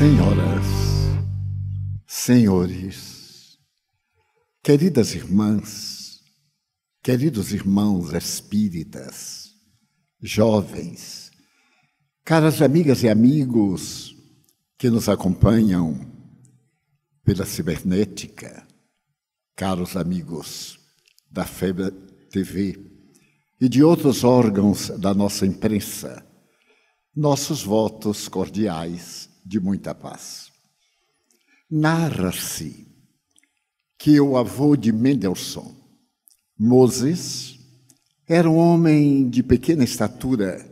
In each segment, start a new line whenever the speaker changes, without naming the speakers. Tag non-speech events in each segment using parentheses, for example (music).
Senhoras, senhores, queridas irmãs, queridos irmãos espíritas, jovens, caras amigas e amigos que nos acompanham pela cibernética, caros amigos da Febre TV e de outros órgãos da nossa imprensa, nossos votos cordiais de muita paz. Narra-se que o avô de Mendelssohn, Moses, era um homem de pequena estatura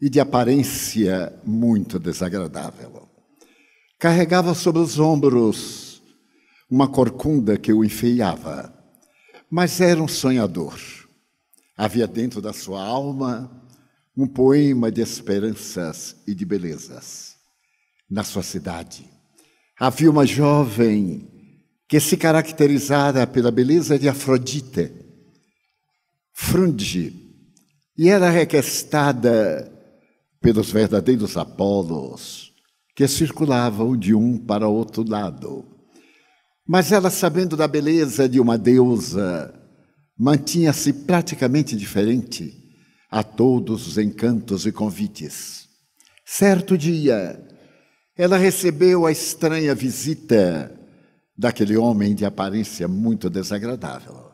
e de aparência muito desagradável. Carregava sobre os ombros uma corcunda que o enfeiava, mas era um sonhador. Havia dentro da sua alma um poema de esperanças e de belezas na sua cidade. Havia uma jovem que se caracterizara pela beleza de Afrodite, Frunge, e era requestada pelos verdadeiros Apolos, que circulavam de um para outro lado. Mas ela, sabendo da beleza de uma deusa, mantinha-se praticamente diferente a todos os encantos e convites. Certo dia, ela recebeu a estranha visita daquele homem de aparência muito desagradável.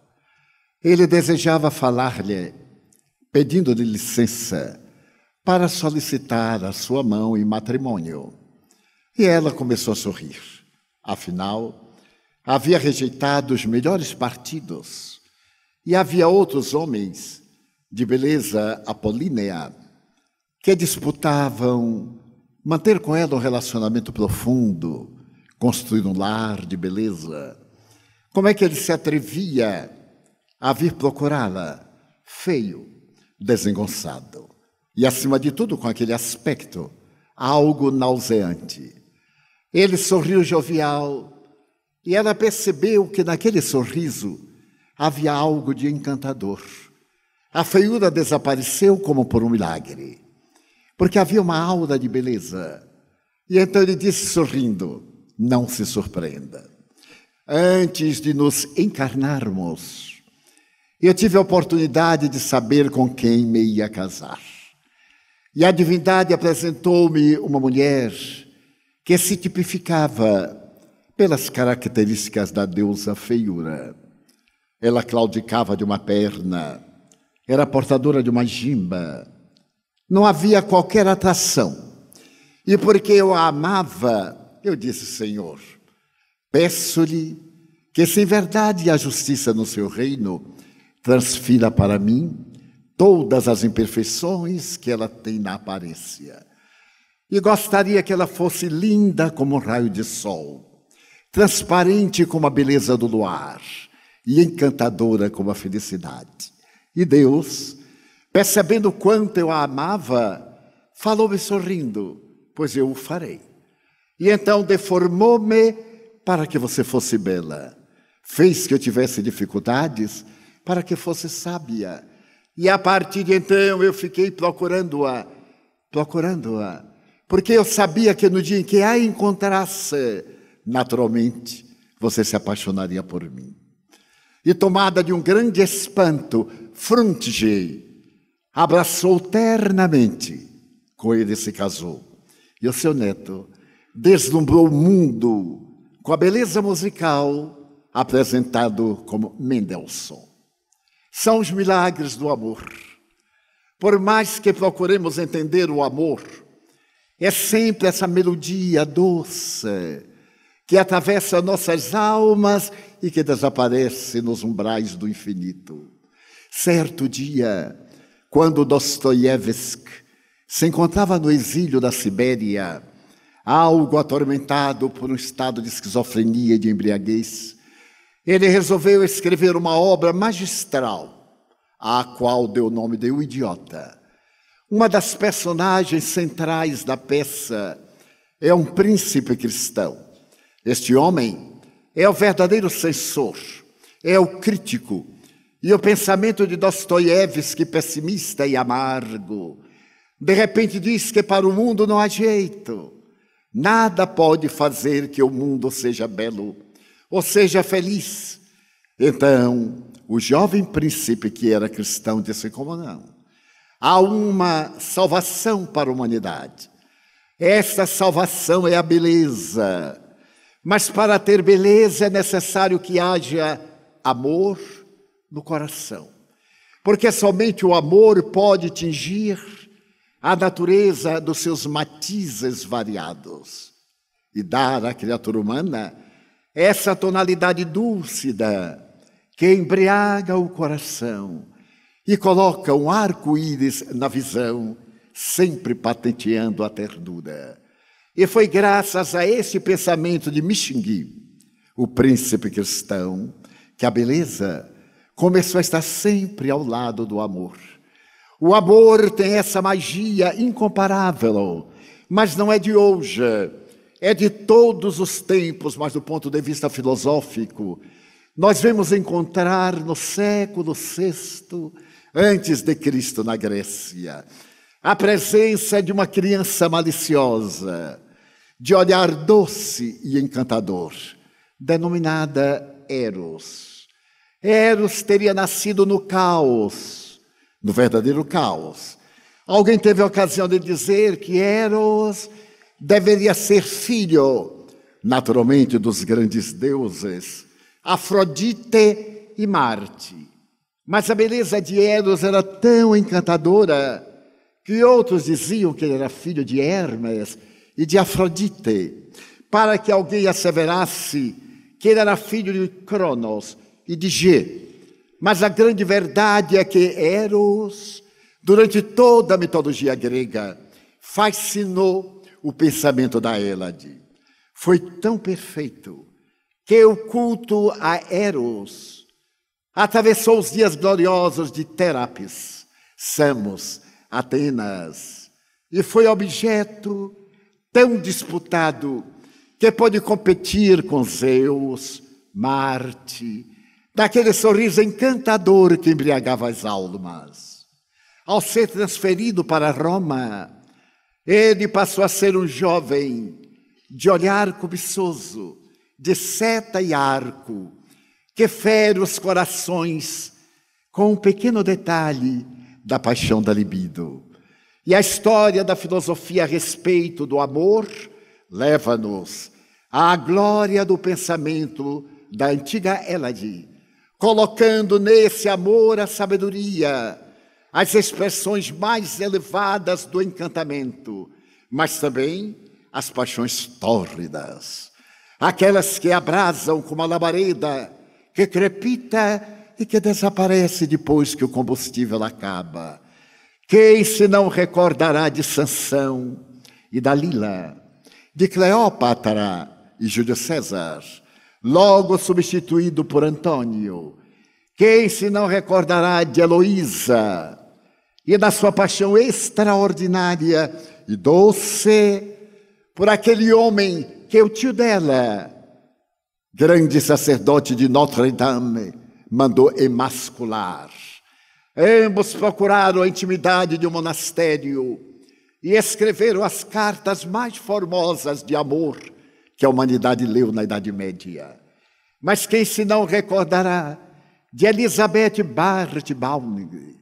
Ele desejava falar-lhe, pedindo-lhe licença, para solicitar a sua mão em matrimônio. E ela começou a sorrir. Afinal, havia rejeitado os melhores partidos e havia outros homens de beleza apolínea que disputavam manter com ela um relacionamento profundo, construir um lar de beleza. Como é que ele se atrevia a vir procurá-la? Feio, desengonçado e, acima de tudo, com aquele aspecto algo nauseante. Ele sorriu jovial e ela percebeu que naquele sorriso havia algo de encantador. A feiura desapareceu como por um milagre porque havia uma aura de beleza. E então ele disse sorrindo: Não se surpreenda. Antes de nos encarnarmos, eu tive a oportunidade de saber com quem me ia casar. E a divindade apresentou-me uma mulher que se tipificava pelas características da deusa feiura. Ela claudicava de uma perna, era portadora de uma gimba, não havia qualquer atração. E porque eu a amava, eu disse: Senhor, peço-lhe que, se em verdade a justiça no seu reino transfira para mim todas as imperfeições que ela tem na aparência. E gostaria que ela fosse linda como um raio de sol, transparente como a beleza do luar e encantadora como a felicidade. E Deus percebendo quanto eu a amava, falou-me sorrindo: Pois eu o farei. E então deformou-me para que você fosse bela. Fez que eu tivesse dificuldades para que fosse sábia. E a partir de então eu fiquei procurando-a, procurando-a, porque eu sabia que no dia em que a encontrasse, naturalmente, você se apaixonaria por mim. E tomada de um grande espanto, frontejei abraçou ternamente, com ele se casou. E o seu neto deslumbrou o mundo com a beleza musical apresentado como Mendelssohn. São os milagres do amor. Por mais que procuremos entender o amor, é sempre essa melodia doce que atravessa nossas almas e que desaparece nos umbrais do infinito. Certo dia, quando Dostoiévski se encontrava no exílio da Sibéria, algo atormentado por um estado de esquizofrenia e de embriaguez, ele resolveu escrever uma obra magistral, à qual deu o nome de O Idiota. Uma das personagens centrais da peça é um príncipe cristão. Este homem é o verdadeiro censor, é o crítico, e o pensamento de Dostoiévski, pessimista e amargo, de repente diz que para o mundo não há jeito. Nada pode fazer que o mundo seja belo ou seja feliz. Então, o jovem príncipe que era cristão disse: Como não? Há uma salvação para a humanidade. Essa salvação é a beleza. Mas para ter beleza é necessário que haja amor no coração. Porque somente o amor pode tingir a natureza dos seus matizes variados e dar à criatura humana essa tonalidade dúlcida que embriaga o coração e coloca um arco-íris na visão, sempre patenteando a ternura. E foi graças a esse pensamento de Mixingui, o príncipe cristão, que a beleza começou a estar sempre ao lado do amor. O amor tem essa magia incomparável, mas não é de hoje, é de todos os tempos, mas do ponto de vista filosófico. Nós vemos encontrar no século VI antes de Cristo na Grécia, a presença de uma criança maliciosa, de olhar doce e encantador, denominada Eros. Eros teria nascido no caos, no verdadeiro caos. Alguém teve a ocasião de dizer que Eros deveria ser filho, naturalmente, dos grandes deuses, Afrodite e Marte. Mas a beleza de Eros era tão encantadora que outros diziam que ele era filho de Hermes e de Afrodite, para que alguém asseverasse que ele era filho de Cronos, e de G. Mas a grande verdade é que Eros, durante toda a mitologia grega, fascinou o pensamento da Hélade. Foi tão perfeito que o culto a Eros atravessou os dias gloriosos de Terapis, Samos, Atenas, e foi objeto tão disputado que pôde competir com Zeus, Marte, daquele sorriso encantador que embriagava as almas. Ao ser transferido para Roma, ele passou a ser um jovem de olhar cobiçoso, de seta e arco, que fere os corações com um pequeno detalhe da paixão da libido. E a história da filosofia a respeito do amor leva-nos à glória do pensamento da antiga Elade colocando nesse amor a sabedoria, as expressões mais elevadas do encantamento, mas também as paixões tórridas, aquelas que abrasam como a labareda, que crepita e que desaparece depois que o combustível acaba. Quem se não recordará de Sansão e da Lila, de Cleópatra e Júlio César, logo substituído por Antônio. Quem se não recordará de Heloísa e da sua paixão extraordinária e doce por aquele homem que é o tio dela, grande sacerdote de Notre-Dame, mandou emascular. Ambos procuraram a intimidade de um monastério e escreveram as cartas mais formosas de amor que a humanidade leu na Idade Média. Mas quem se não recordará de Elizabeth Browning,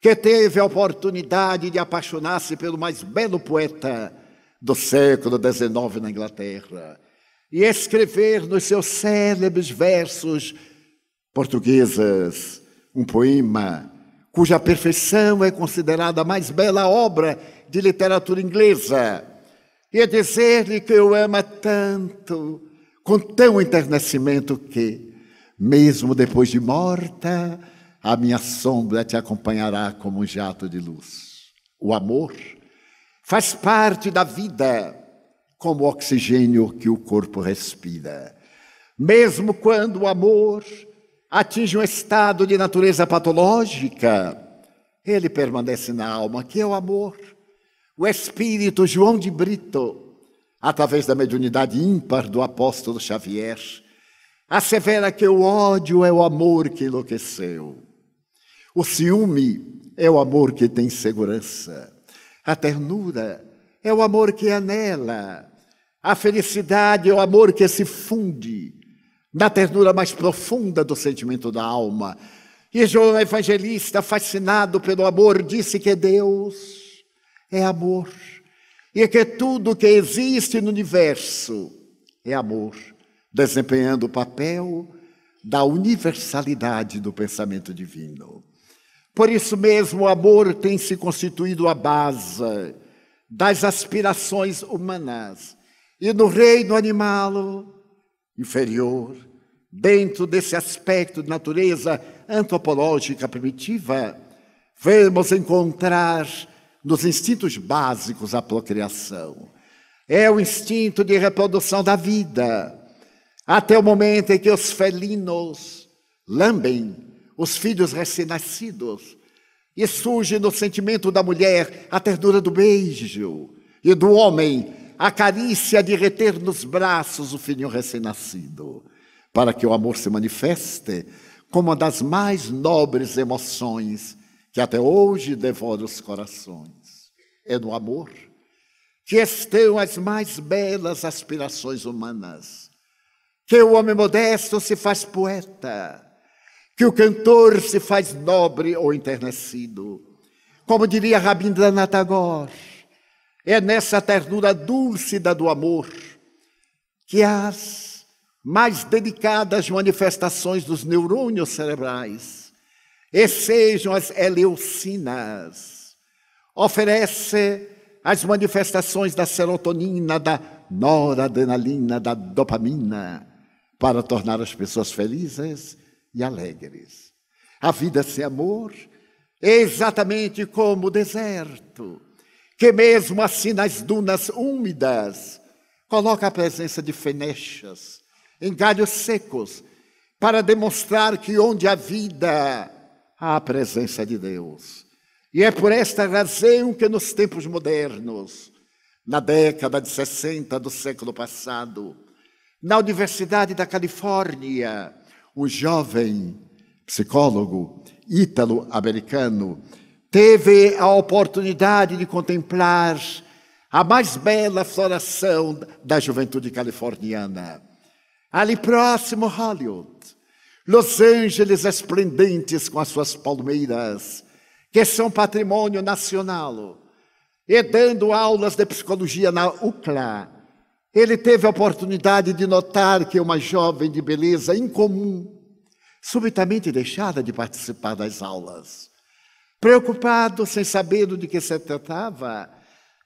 que teve a oportunidade de apaixonar-se pelo mais belo poeta do século XIX na Inglaterra e escrever nos seus célebres versos portuguesas um poema cuja perfeição é considerada a mais bela obra de literatura inglesa, e a é dizer-lhe que o ama tanto, com tão enternecimento que, mesmo depois de morta, a minha sombra te acompanhará como um jato de luz. O amor faz parte da vida, como o oxigênio que o corpo respira. Mesmo quando o amor atinge um estado de natureza patológica, ele permanece na alma, que é o amor o espírito João de Brito, através da mediunidade ímpar do apóstolo Xavier, assevera que o ódio é o amor que enlouqueceu. O ciúme é o amor que tem segurança. A ternura é o amor que anela. A felicidade é o amor que se funde na ternura mais profunda do sentimento da alma. E João Evangelista, fascinado pelo amor, disse que Deus é amor. E é que tudo que existe no universo é amor, desempenhando o papel da universalidade do pensamento divino. Por isso mesmo, o amor tem se constituído a base das aspirações humanas. E no reino animal inferior, dentro desse aspecto de natureza antropológica primitiva, vemos encontrar nos instintos básicos à procriação. É o instinto de reprodução da vida, até o momento em que os felinos lambem os filhos recém-nascidos e surge no sentimento da mulher a ternura do beijo e do homem a carícia de reter nos braços o filhinho recém-nascido, para que o amor se manifeste como uma das mais nobres emoções que até hoje devora os corações. É no amor que estão as mais belas aspirações humanas, que o homem modesto se faz poeta, que o cantor se faz nobre ou enternecido. Como diria Rabindranath Tagore, é nessa ternura dúlcida do amor que as mais delicadas manifestações dos neurônios cerebrais e sejam as eleucinas. Oferece as manifestações da serotonina, da noradrenalina, da dopamina, para tornar as pessoas felizes e alegres. A vida sem amor é exatamente como o deserto, que mesmo assim nas dunas úmidas coloca a presença de fenechas, em galhos secos, para demonstrar que onde a vida à presença de Deus. E é por esta razão que nos tempos modernos, na década de 60 do século passado, na Universidade da Califórnia, um jovem psicólogo ítalo-americano teve a oportunidade de contemplar a mais bela floração da juventude californiana. Ali próximo, Hollywood, Los Angeles esplendentes com as suas palmeiras, que são patrimônio nacional, e dando aulas de psicologia na UCLA, ele teve a oportunidade de notar que uma jovem de beleza incomum subitamente deixara de participar das aulas. Preocupado, sem saber do que se tratava,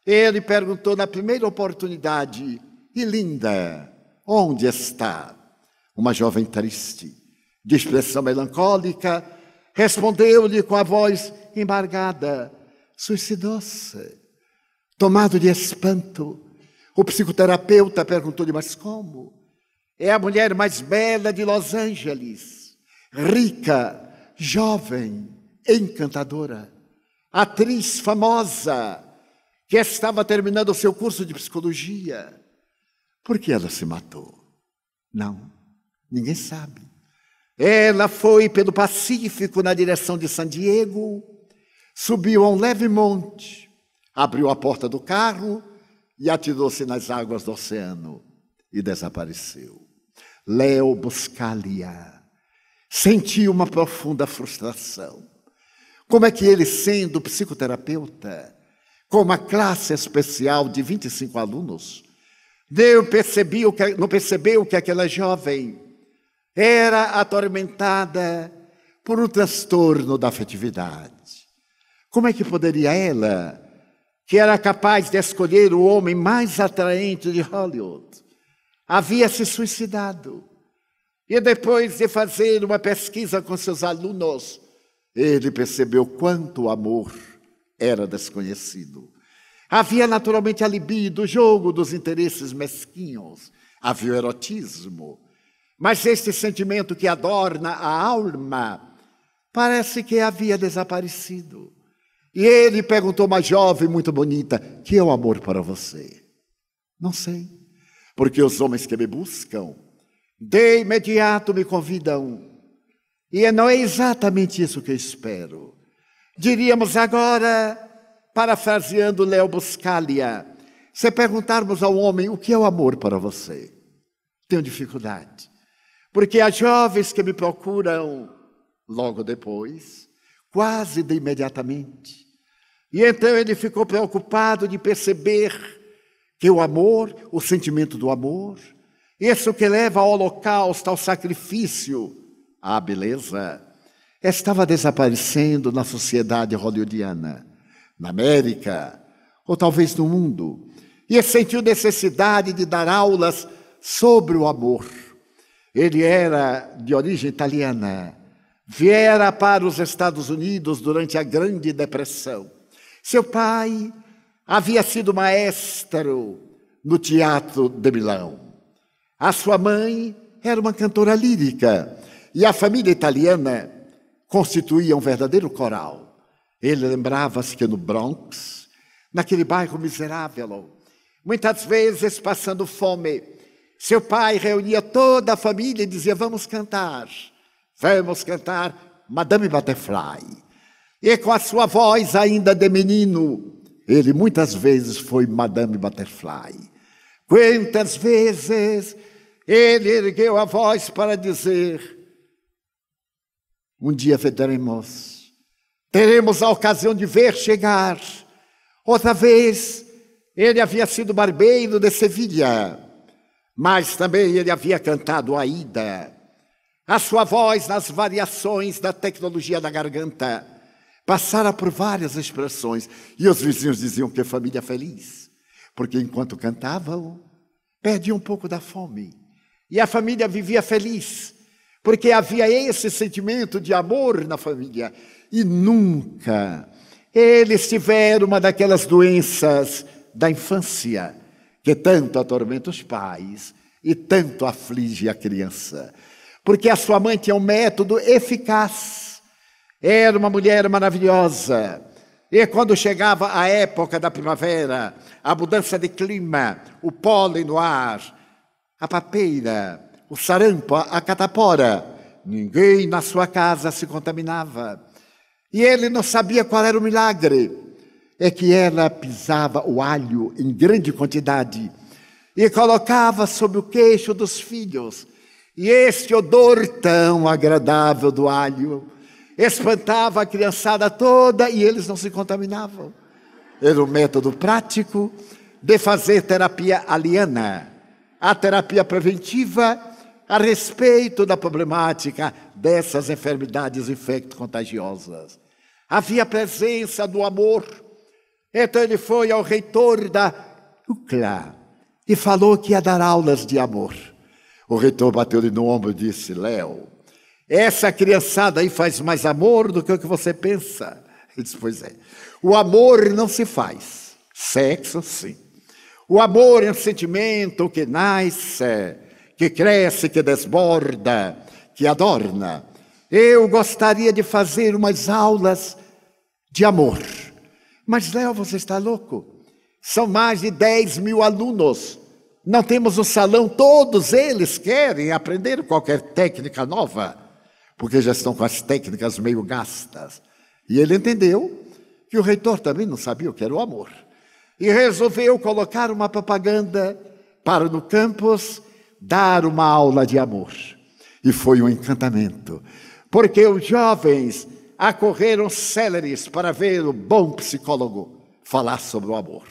ele perguntou na primeira oportunidade: E linda, onde está? Uma jovem triste de expressão melancólica, respondeu-lhe com a voz embargada: suicidou-se. Tomado de espanto, o psicoterapeuta perguntou-lhe: Mas como? É a mulher mais bela de Los Angeles, rica, jovem, encantadora, atriz famosa, que estava terminando o seu curso de psicologia. Por que ela se matou? Não, ninguém sabe. Ela foi pelo Pacífico na direção de San Diego, subiu a um leve monte, abriu a porta do carro e atirou-se nas águas do oceano e desapareceu. Léo Buscalia sentiu uma profunda frustração. Como é que ele, sendo psicoterapeuta, com uma classe especial de 25 alunos, não percebeu que, não percebeu que aquela jovem era atormentada por um transtorno da afetividade. Como é que poderia ela, que era capaz de escolher o homem mais atraente de Hollywood, havia se suicidado? E depois de fazer uma pesquisa com seus alunos, ele percebeu quanto o amor era desconhecido. Havia naturalmente a libido, o jogo dos interesses mesquinhos, havia o erotismo, mas este sentimento que adorna a alma parece que havia desaparecido. E ele perguntou uma jovem muito bonita: que é o amor para você? Não sei, porque os homens que me buscam de imediato me convidam. E não é exatamente isso que eu espero. Diríamos agora, parafraseando Léo Buscalia, se perguntarmos ao homem o que é o amor para você, tenho dificuldade. Porque há jovens que me procuram logo depois, quase de imediatamente. E então ele ficou preocupado de perceber que o amor, o sentimento do amor, isso que leva ao holocausto, ao sacrifício, à beleza, estava desaparecendo na sociedade hollywoodiana, na América, ou talvez no mundo. E sentiu necessidade de dar aulas sobre o amor ele era de origem italiana, viera para os Estados Unidos durante a Grande Depressão. Seu pai havia sido maestro no Teatro de Milão. A sua mãe era uma cantora lírica e a família italiana constituía um verdadeiro coral. Ele lembrava-se que no Bronx, naquele bairro miserável, muitas vezes passando fome, seu pai reunia toda a família e dizia: Vamos cantar, vamos cantar Madame Butterfly. E com a sua voz ainda de menino, ele muitas vezes foi Madame Butterfly. Quantas vezes ele ergueu a voz para dizer: Um dia veremos, teremos a ocasião de ver chegar. Outra vez, ele havia sido barbeiro de Sevilha mas também ele havia cantado a ida. A sua voz, nas variações da tecnologia da garganta, passara por várias expressões, e os vizinhos diziam que família feliz, porque enquanto cantavam, perdiam um pouco da fome. E a família vivia feliz, porque havia esse sentimento de amor na família. E nunca eles tiveram uma daquelas doenças da infância que tanto atormenta os pais e tanto aflige a criança. Porque a sua mãe tinha um método eficaz. Era uma mulher maravilhosa. E quando chegava a época da primavera, a mudança de clima, o pólen no ar, a papeira, o sarampo, a catapora, ninguém na sua casa se contaminava. E ele não sabia qual era o milagre é que ela pisava o alho em grande quantidade e colocava sobre o queixo dos filhos. E este odor tão agradável do alho espantava a criançada toda e eles não se contaminavam. Era o um método prático de fazer terapia aliena, a terapia preventiva a respeito da problemática dessas enfermidades infecto-contagiosas. Havia a presença do amor então ele foi ao reitor da UCLA e falou que ia dar aulas de amor. O reitor bateu-lhe no ombro e disse: Léo, essa criançada aí faz mais amor do que o que você pensa. Ele disse: Pois é. O amor não se faz, sexo sim. O amor é um sentimento que nasce, que cresce, que desborda, que adorna. Eu gostaria de fazer umas aulas de amor. Mas, Léo, você está louco? São mais de 10 mil alunos. Não temos um salão, todos eles querem aprender qualquer técnica nova, porque já estão com as técnicas meio gastas. E ele entendeu que o reitor também não sabia o que era o amor. E resolveu colocar uma propaganda para no campus dar uma aula de amor. E foi um encantamento, porque os jovens acorreram céleres para ver o bom psicólogo falar sobre o amor.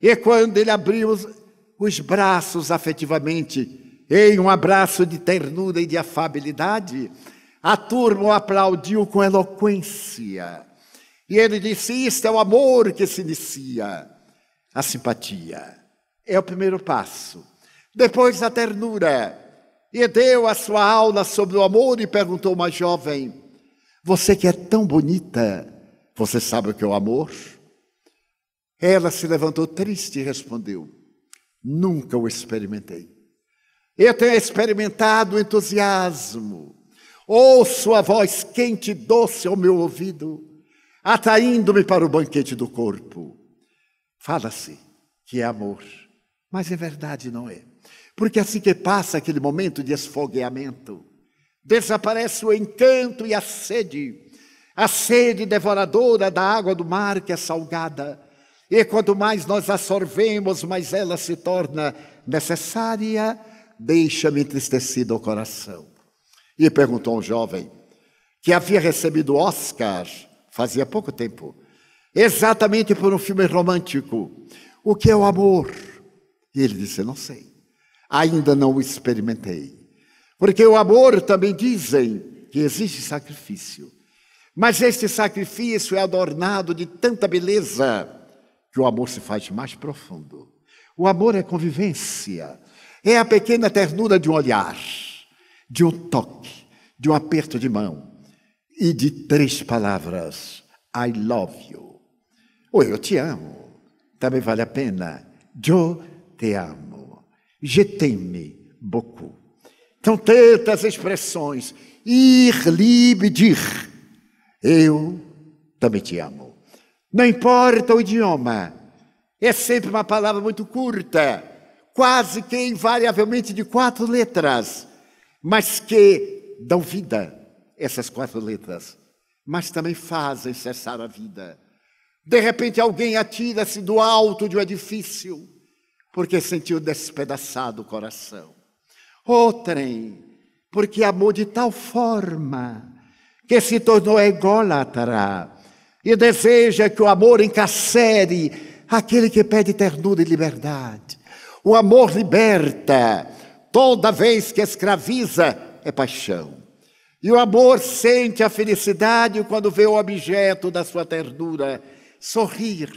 E é quando ele abriu os, os braços afetivamente, em um abraço de ternura e de afabilidade, a turma o aplaudiu com eloquência. E ele disse: Isto é o amor que se inicia. A simpatia é o primeiro passo. Depois a ternura. E deu a sua aula sobre o amor e perguntou uma jovem: você que é tão bonita, você sabe o que é o amor? Ela se levantou triste e respondeu: Nunca o experimentei. Eu tenho experimentado o entusiasmo. Ouço a voz quente e doce ao meu ouvido, atraindo-me para o banquete do corpo. Fala-se que é amor, mas é verdade não é. Porque assim que passa aquele momento de esfogueamento, Desaparece o encanto e a sede, a sede devoradora da água do mar que é salgada. E quanto mais nós absorvemos, mais ela se torna necessária, deixa-me entristecido o coração. E perguntou um jovem que havia recebido Oscar fazia pouco tempo, exatamente por um filme romântico. O que é o amor? E ele disse: Não sei, ainda não o experimentei. Porque o amor também dizem que exige sacrifício. Mas este sacrifício é adornado de tanta beleza que o amor se faz mais profundo. O amor é convivência, é a pequena ternura de um olhar, de um toque, de um aperto de mão e de três palavras: I love you. Ou eu te amo. Também vale a pena. Eu te amo. Je t'aime beaucoup. Então, tantas expressões. Ir, lib, dir. Eu também te amo. Não importa o idioma, é sempre uma palavra muito curta, quase que invariavelmente de quatro letras, mas que dão vida, essas quatro letras, mas também fazem cessar a vida. De repente, alguém atira-se do alto de um edifício porque sentiu despedaçado o coração. Outrem, porque amou de tal forma que se tornou ególatra e deseja que o amor encarcere aquele que pede ternura e liberdade. O amor liberta, toda vez que escraviza, é paixão. E o amor sente a felicidade quando vê o objeto da sua ternura sorrir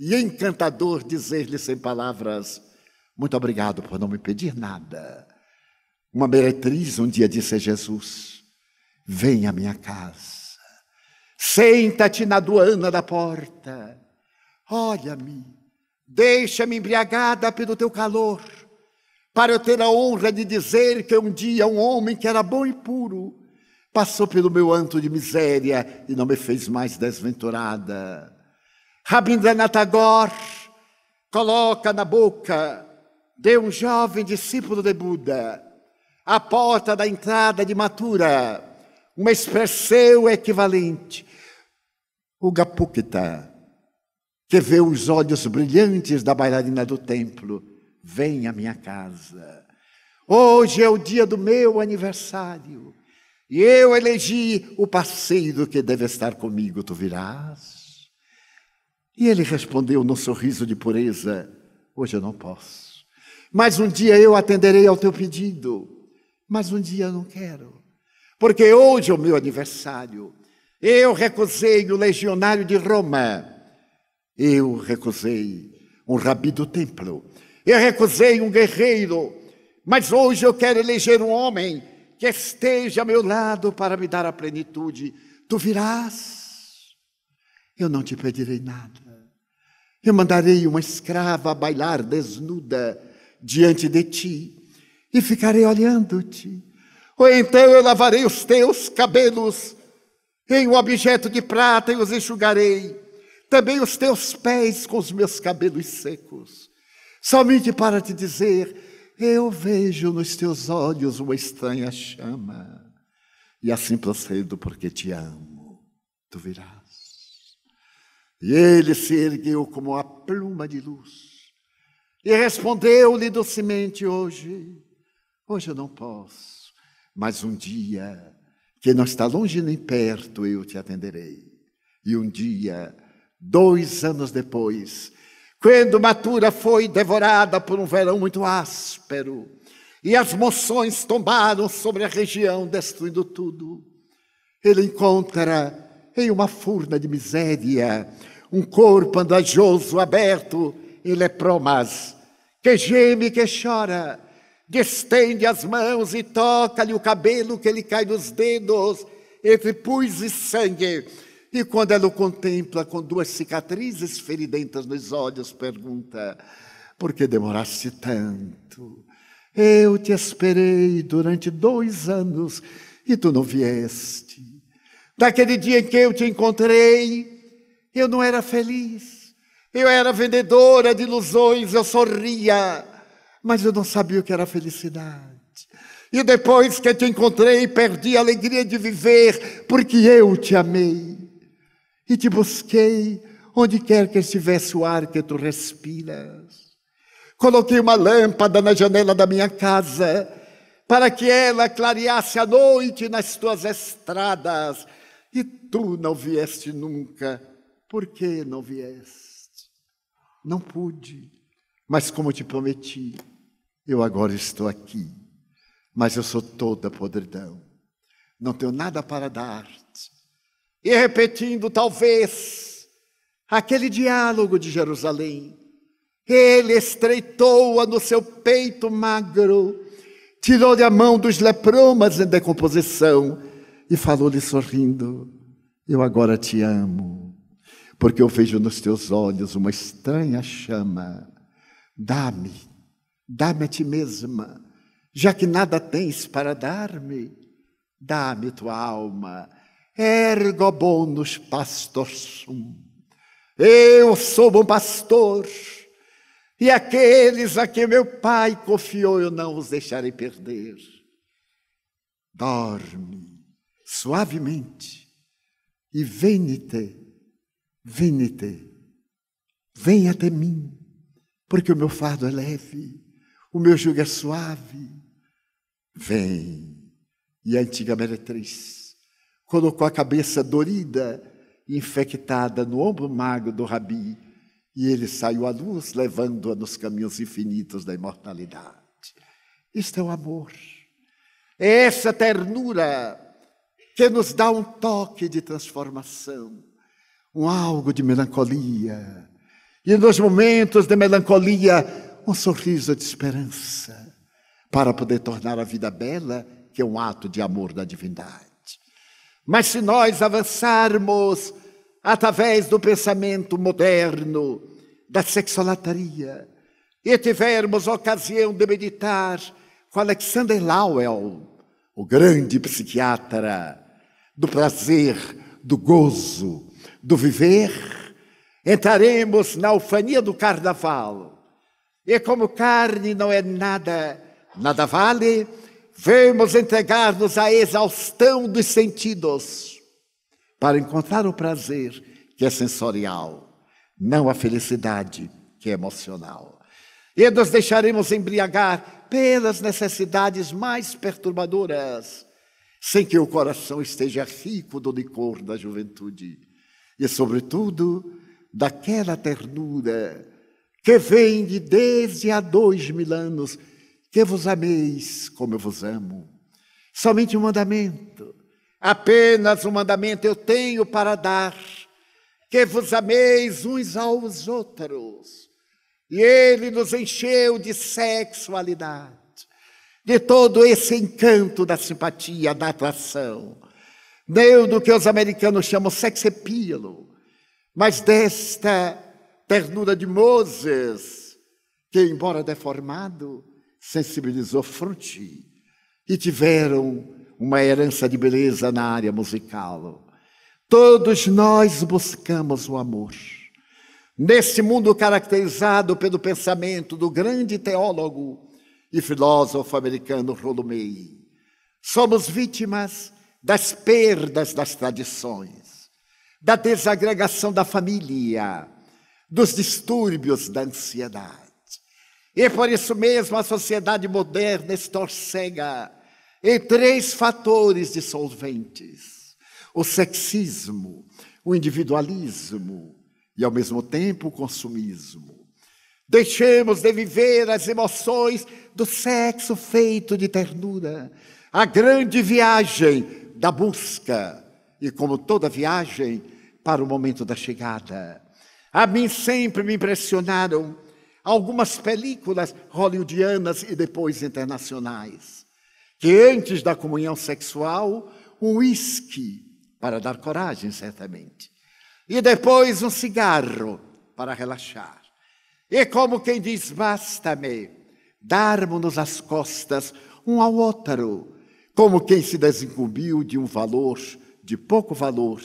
e encantador dizer-lhe sem palavras: Muito obrigado por não me pedir nada. Uma meretriz um dia disse a Jesus: Vem à minha casa, senta-te na aduana da porta, olha-me, deixa-me embriagada pelo teu calor, para eu ter a honra de dizer que um dia um homem que era bom e puro passou pelo meu anto de miséria e não me fez mais desventurada. Rabindranath Tagore coloca na boca de um jovem discípulo de Buda à porta da entrada de Matura, uma expressão equivalente. O Gapukta, que vê os olhos brilhantes da bailarina do templo, vem à minha casa. Hoje é o dia do meu aniversário. E eu elegi o parceiro que deve estar comigo, tu virás? E ele respondeu num sorriso de pureza: Hoje eu não posso, mas um dia eu atenderei ao teu pedido mas um dia eu não quero, porque hoje é o meu aniversário. Eu recusei o legionário de Roma, eu recusei um rabi do templo, eu recusei um guerreiro, mas hoje eu quero eleger um homem que esteja ao meu lado para me dar a plenitude. Tu virás, eu não te pedirei nada. Eu mandarei uma escrava bailar desnuda diante de ti e ficarei olhando-te. Ou então eu lavarei os teus cabelos em um objeto de prata e os enxugarei. Também os teus pés com os meus cabelos secos. Somente para te dizer: eu vejo nos teus olhos uma estranha chama. E assim procedo porque te amo. Tu virás. E ele se ergueu como a pluma de luz e respondeu-lhe docemente hoje: Hoje eu não posso, mas um dia, que não está longe nem perto, eu te atenderei. E um dia, dois anos depois, quando Matura foi devorada por um verão muito áspero, e as moções tombaram sobre a região, destruindo tudo, ele encontra em uma furna de miséria um corpo andajoso aberto em lepromas, que geme, que chora, Destende as mãos e toca-lhe o cabelo que ele cai dos dedos, entre pus e sangue. E quando ela o contempla com duas cicatrizes feridentas nos olhos, pergunta: Por que demoraste tanto? Eu te esperei durante dois anos e tu não vieste. Daquele dia em que eu te encontrei, eu não era feliz. Eu era vendedora de ilusões, eu sorria mas eu não sabia o que era felicidade. E depois que te encontrei, perdi a alegria de viver, porque eu te amei e te busquei onde quer que estivesse o ar que tu respiras. Coloquei uma lâmpada na janela da minha casa, para que ela clareasse a noite nas tuas estradas, e tu não vieste nunca. Por que não vieste? Não pude, mas como te prometi, eu agora estou aqui, mas eu sou toda podridão. Não tenho nada para dar-te. E repetindo, talvez, aquele diálogo de Jerusalém. Ele estreitou-a no seu peito magro, tirou-lhe a mão dos lepromas em decomposição e falou-lhe sorrindo: Eu agora te amo, porque eu vejo nos teus olhos uma estranha chama. Dá-me Dá-me a ti mesma, já que nada tens para dar-me, dá-me tua alma. Ergo bonus pastor sum. Eu sou bom pastor, e aqueles a que meu pai confiou eu não os deixarei perder. Dorme suavemente e venite, venite, venha até mim, porque o meu fardo é leve o meu jugo é suave. Vem. E a antiga meretriz colocou a cabeça dorida, infectada, no ombro magro do rabi, e ele saiu à luz, levando-a nos caminhos infinitos da imortalidade. Isto é o amor. É essa ternura que nos dá um toque de transformação, um algo de melancolia. E nos momentos de melancolia, um sorriso de esperança, para poder tornar a vida bela, que é um ato de amor da divindade. Mas se nós avançarmos através do pensamento moderno, da sexolataria, e tivermos ocasião de meditar com Alexander Lowell, o grande psiquiatra, do prazer, do gozo, do viver, entraremos na ufania do carnaval e como carne não é nada, nada vale, vemos entregar-nos à exaustão dos sentidos para encontrar o prazer que é sensorial, não a felicidade que é emocional. E nos deixaremos embriagar pelas necessidades mais perturbadoras, sem que o coração esteja rico do licor da juventude e, sobretudo, daquela ternura que vem de desde há dois mil anos, que vos ameis como eu vos amo. Somente um mandamento, apenas um mandamento eu tenho para dar, que vos ameis uns aos outros. E ele nos encheu de sexualidade, de todo esse encanto da simpatia, da atração, deu do que os americanos chamam sexepílo, mas desta ternura de Moses, que, embora deformado, sensibilizou Frutti e tiveram uma herança de beleza na área musical. Todos nós buscamos o amor. Neste mundo caracterizado pelo pensamento do grande teólogo e filósofo americano Rollo May, somos vítimas das perdas das tradições, da desagregação da família, dos distúrbios da ansiedade. E por isso mesmo a sociedade moderna se em três fatores dissolventes: o sexismo, o individualismo e, ao mesmo tempo, o consumismo. Deixemos de viver as emoções do sexo feito de ternura, a grande viagem da busca, e como toda viagem, para o momento da chegada a mim sempre me impressionaram algumas películas hollywoodianas e depois internacionais, que antes da comunhão sexual, um uísque, para dar coragem, certamente, e depois um cigarro, para relaxar. E como quem diz, basta-me, darmos-nos as costas um ao outro, como quem se desincumbiu de um valor, de pouco valor,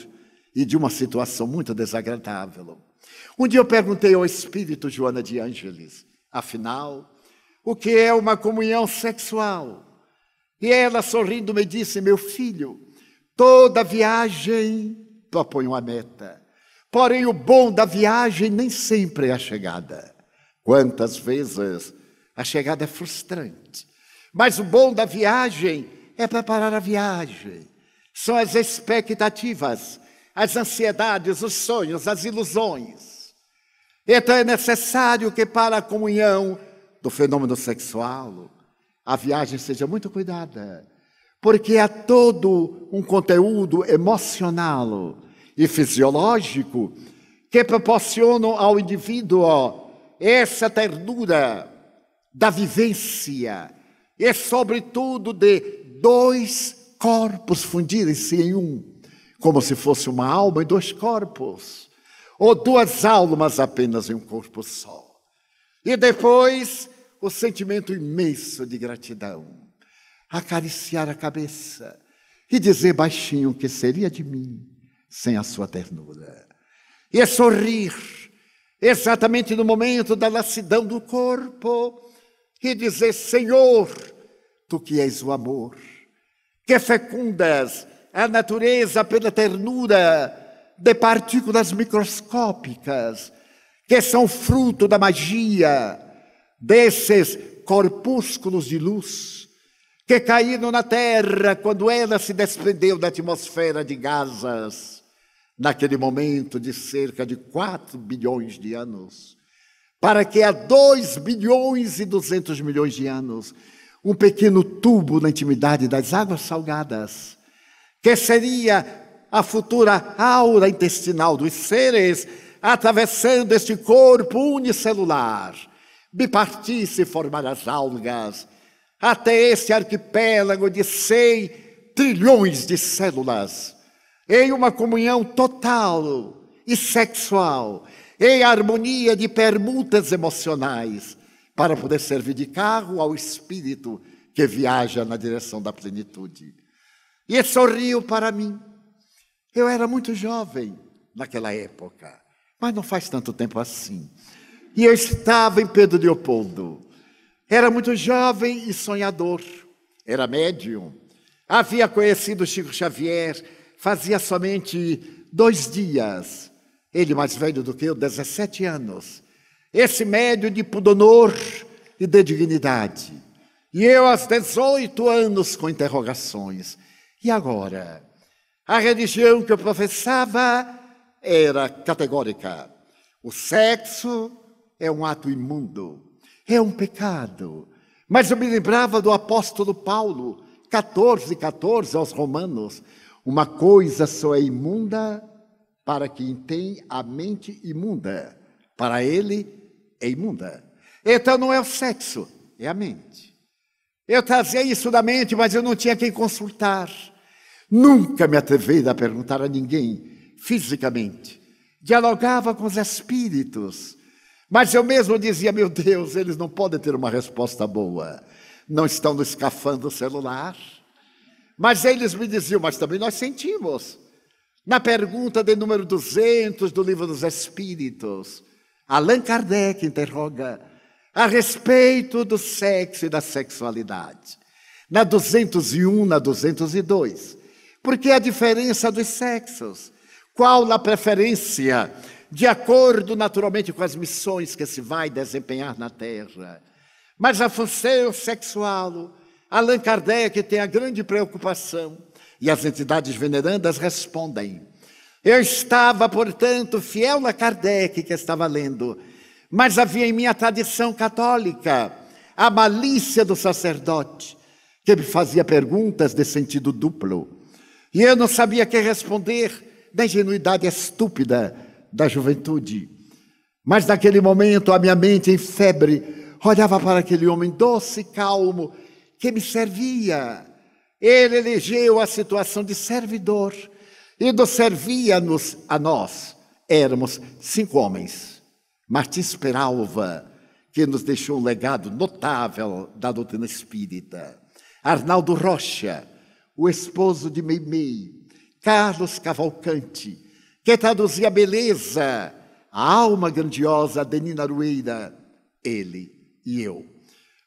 e de uma situação muito desagradável. Um dia eu perguntei ao espírito Joana de Ângeles, afinal, o que é uma comunhão sexual? E ela, sorrindo, me disse: Meu filho, toda viagem propõe uma meta. Porém, o bom da viagem nem sempre é a chegada. Quantas vezes a chegada é frustrante. Mas o bom da viagem é preparar a viagem. São as expectativas, as ansiedades, os sonhos, as ilusões. Então é necessário que para a comunhão do fenômeno sexual a viagem seja muito cuidada, porque há todo um conteúdo emocional e fisiológico que proporcionam ao indivíduo essa ternura da vivência e, sobretudo, de dois corpos fundirem-se em um, como se fosse uma alma e dois corpos ou duas almas apenas em um corpo só. E depois, o sentimento imenso de gratidão, acariciar a cabeça e dizer baixinho que seria de mim sem a sua ternura. E sorrir exatamente no momento da lassidão do corpo e dizer: Senhor, tu que és o amor, que fecundas a natureza pela ternura de partículas microscópicas que são fruto da magia desses corpúsculos de luz que caíram na Terra quando ela se desprendeu da atmosfera de Gazas, naquele momento de cerca de 4 bilhões de anos, para que há 2 bilhões e 200 milhões de anos, um pequeno tubo na intimidade das águas salgadas, que seria a futura aura intestinal dos seres, atravessando este corpo unicelular, bipartite se formar as algas, até este arquipélago de 100 trilhões de células, em uma comunhão total e sexual, em harmonia de permutas emocionais, para poder servir de carro ao espírito que viaja na direção da plenitude. E sorriu é para mim eu era muito jovem naquela época, mas não faz tanto tempo assim. E eu estava em Pedro Leopoldo. Era muito jovem e sonhador. Era médium. Havia conhecido Chico Xavier fazia somente dois dias. Ele mais velho do que eu, 17 anos. Esse médium de pudonor e de dignidade. E eu, aos 18 anos, com interrogações. E agora? A religião que eu professava era categórica. O sexo é um ato imundo, é um pecado. Mas eu me lembrava do apóstolo Paulo, 14, 14 aos Romanos: uma coisa só é imunda para quem tem a mente imunda, para ele é imunda. Então não é o sexo, é a mente. Eu trazia isso da mente, mas eu não tinha quem consultar. Nunca me atrevei a perguntar a ninguém fisicamente. Dialogava com os espíritos, mas eu mesmo dizia: meu Deus, eles não podem ter uma resposta boa. Não estão no escafando celular. Mas eles me diziam: mas também nós sentimos. Na pergunta de número 200 do Livro dos Espíritos, Allan Kardec interroga a respeito do sexo e da sexualidade. Na 201, na 202 porque é a diferença dos sexos. Qual a preferência? De acordo, naturalmente, com as missões que se vai desempenhar na Terra. Mas a função sexual, Allan Kardec tem a grande preocupação, e as entidades venerandas respondem. Eu estava, portanto, fiel a Kardec, que estava lendo, mas havia em minha tradição católica a malícia do sacerdote, que me fazia perguntas de sentido duplo. E eu não sabia que responder da ingenuidade estúpida da juventude. Mas naquele momento, a minha mente em febre olhava para aquele homem doce e calmo que me servia. Ele elegeu a situação de servidor e nos servia-nos a nós. Éramos cinco homens. Martins Peralva, que nos deixou um legado notável da doutrina espírita. Arnaldo Rocha, o esposo de Meimei, Carlos Cavalcante, que traduzia a beleza, a alma grandiosa de Nina Arueira, ele e eu.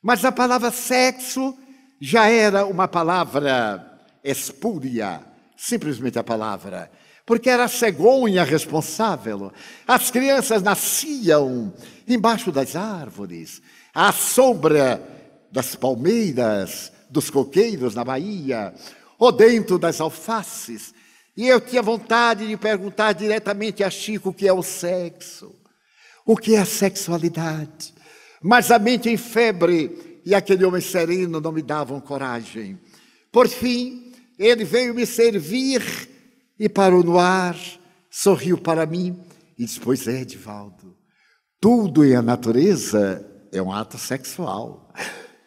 Mas a palavra sexo já era uma palavra espúria, simplesmente a palavra, porque era a cegonha responsável. As crianças nasciam embaixo das árvores, à sombra das palmeiras, dos coqueiros na Bahia, ou dentro das alfaces. E eu tinha vontade de perguntar diretamente a Chico o que é o sexo, o que é a sexualidade. Mas a mente em febre e aquele homem sereno não me davam coragem. Por fim, ele veio me servir e parou no ar, sorriu para mim e disse: Pois é, Edivaldo, tudo em a natureza é um ato sexual.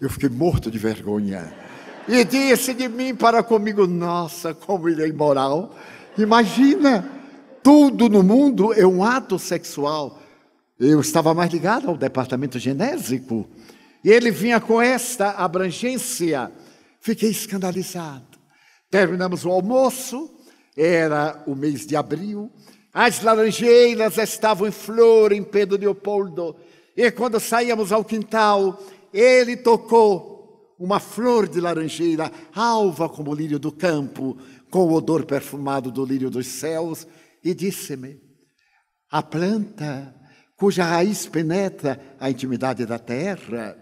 Eu fiquei morto de vergonha. E disse de mim para comigo: Nossa, como ele é imoral. Imagina, tudo no mundo é um ato sexual. Eu estava mais ligado ao departamento genésico. E ele vinha com esta abrangência. Fiquei escandalizado. Terminamos o almoço, era o mês de abril. As laranjeiras estavam em flor em Pedro Leopoldo. E quando saíamos ao quintal, ele tocou uma flor de laranjeira, alva como o lírio do campo, com o odor perfumado do lírio dos céus, e disse-me: A planta cuja raiz penetra a intimidade da terra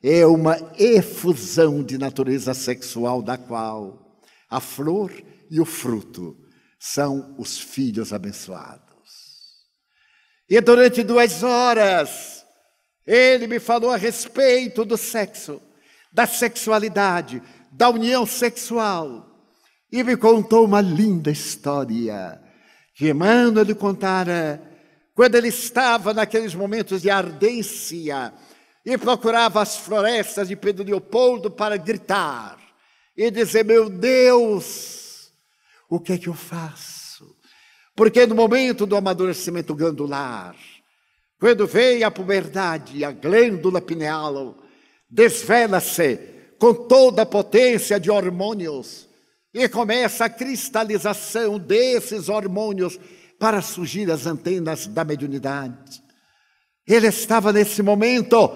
é uma efusão de natureza sexual, da qual a flor e o fruto são os filhos abençoados. E durante duas horas, ele me falou a respeito do sexo da sexualidade, da união sexual. E me contou uma linda história que Emmanuel lhe contara quando ele estava naqueles momentos de ardência e procurava as florestas de Pedro Leopoldo para gritar e dizer: Meu Deus, o que é que eu faço? Porque no momento do amadurecimento glandular, quando veio a puberdade, a glândula pineal desvela-se com toda a potência de hormônios e começa a cristalização desses hormônios para surgir as antenas da mediunidade. Ele estava nesse momento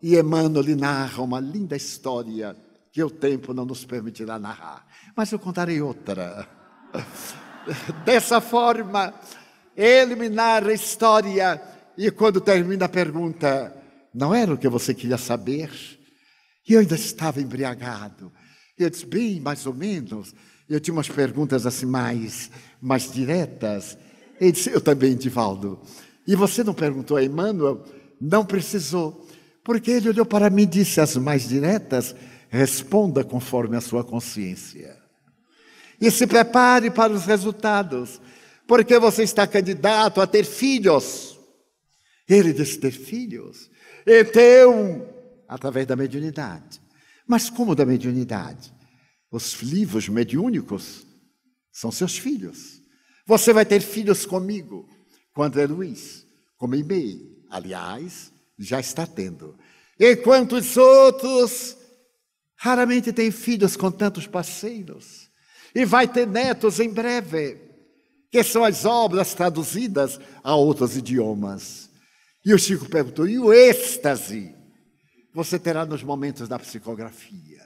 e Emmanuel lhe narra uma linda história que o tempo não nos permitirá narrar, mas eu contarei outra. (laughs) Dessa forma, ele me narra a história e quando termina a pergunta, não era o que você queria saber. E eu ainda estava embriagado. Eu disse, bem, mais ou menos. Eu tinha umas perguntas assim mais, mais diretas. Ele disse, eu também, Divaldo. E você não perguntou a Emmanuel? Não precisou. Porque ele olhou para mim e disse, as mais diretas, responda conforme a sua consciência. E se prepare para os resultados. Porque você está candidato a ter filhos. Ele disse, ter filhos? É teu, através da mediunidade. Mas como da mediunidade? Os livros mediúnicos são seus filhos. Você vai ter filhos comigo, com André Luiz, como Imei. Aliás, já está tendo. Enquanto os outros raramente têm filhos com tantos parceiros. E vai ter netos em breve, que são as obras traduzidas a outros idiomas. E o Chico perguntou: e o êxtase? Você terá nos momentos da psicografia.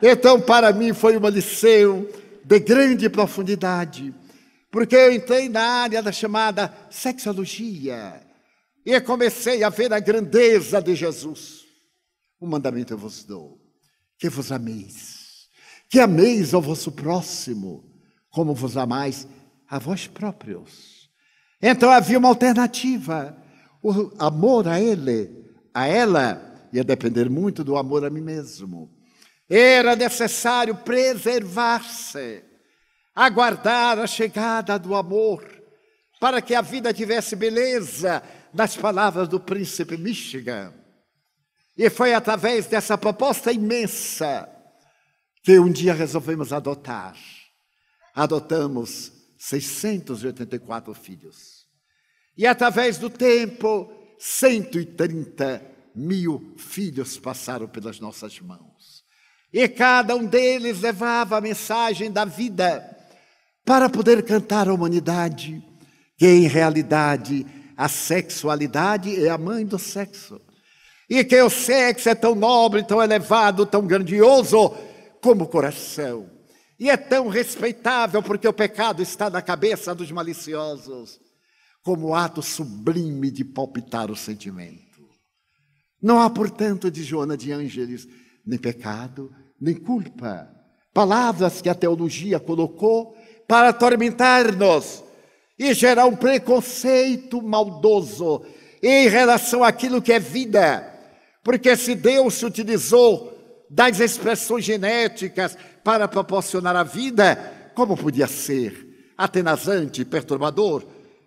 Então, para mim, foi uma lição de grande profundidade, porque eu entrei na área da chamada sexologia e comecei a ver a grandeza de Jesus. O mandamento eu vos dou: que vos ameis, que ameis ao vosso próximo, como vos amais a vós próprios. Então havia uma alternativa. O amor a ele, a ela, ia depender muito do amor a mim mesmo. Era necessário preservar-se, aguardar a chegada do amor, para que a vida tivesse beleza, nas palavras do príncipe Michigan. E foi através dessa proposta imensa que um dia resolvemos adotar. Adotamos 684 filhos. E através do tempo, 130 mil filhos passaram pelas nossas mãos. E cada um deles levava a mensagem da vida para poder cantar à humanidade que, em realidade, a sexualidade é a mãe do sexo. E que o sexo é tão nobre, tão elevado, tão grandioso como o coração e é tão respeitável porque o pecado está na cabeça dos maliciosos, como o ato sublime de palpitar o sentimento. Não há, portanto, de Joana de Ângeles nem pecado, nem culpa. Palavras que a teologia colocou para atormentar-nos e gerar um preconceito maldoso em relação àquilo que é vida. Porque se Deus se utilizou das expressões genéticas para proporcionar a vida como podia ser atenazante, perturbador,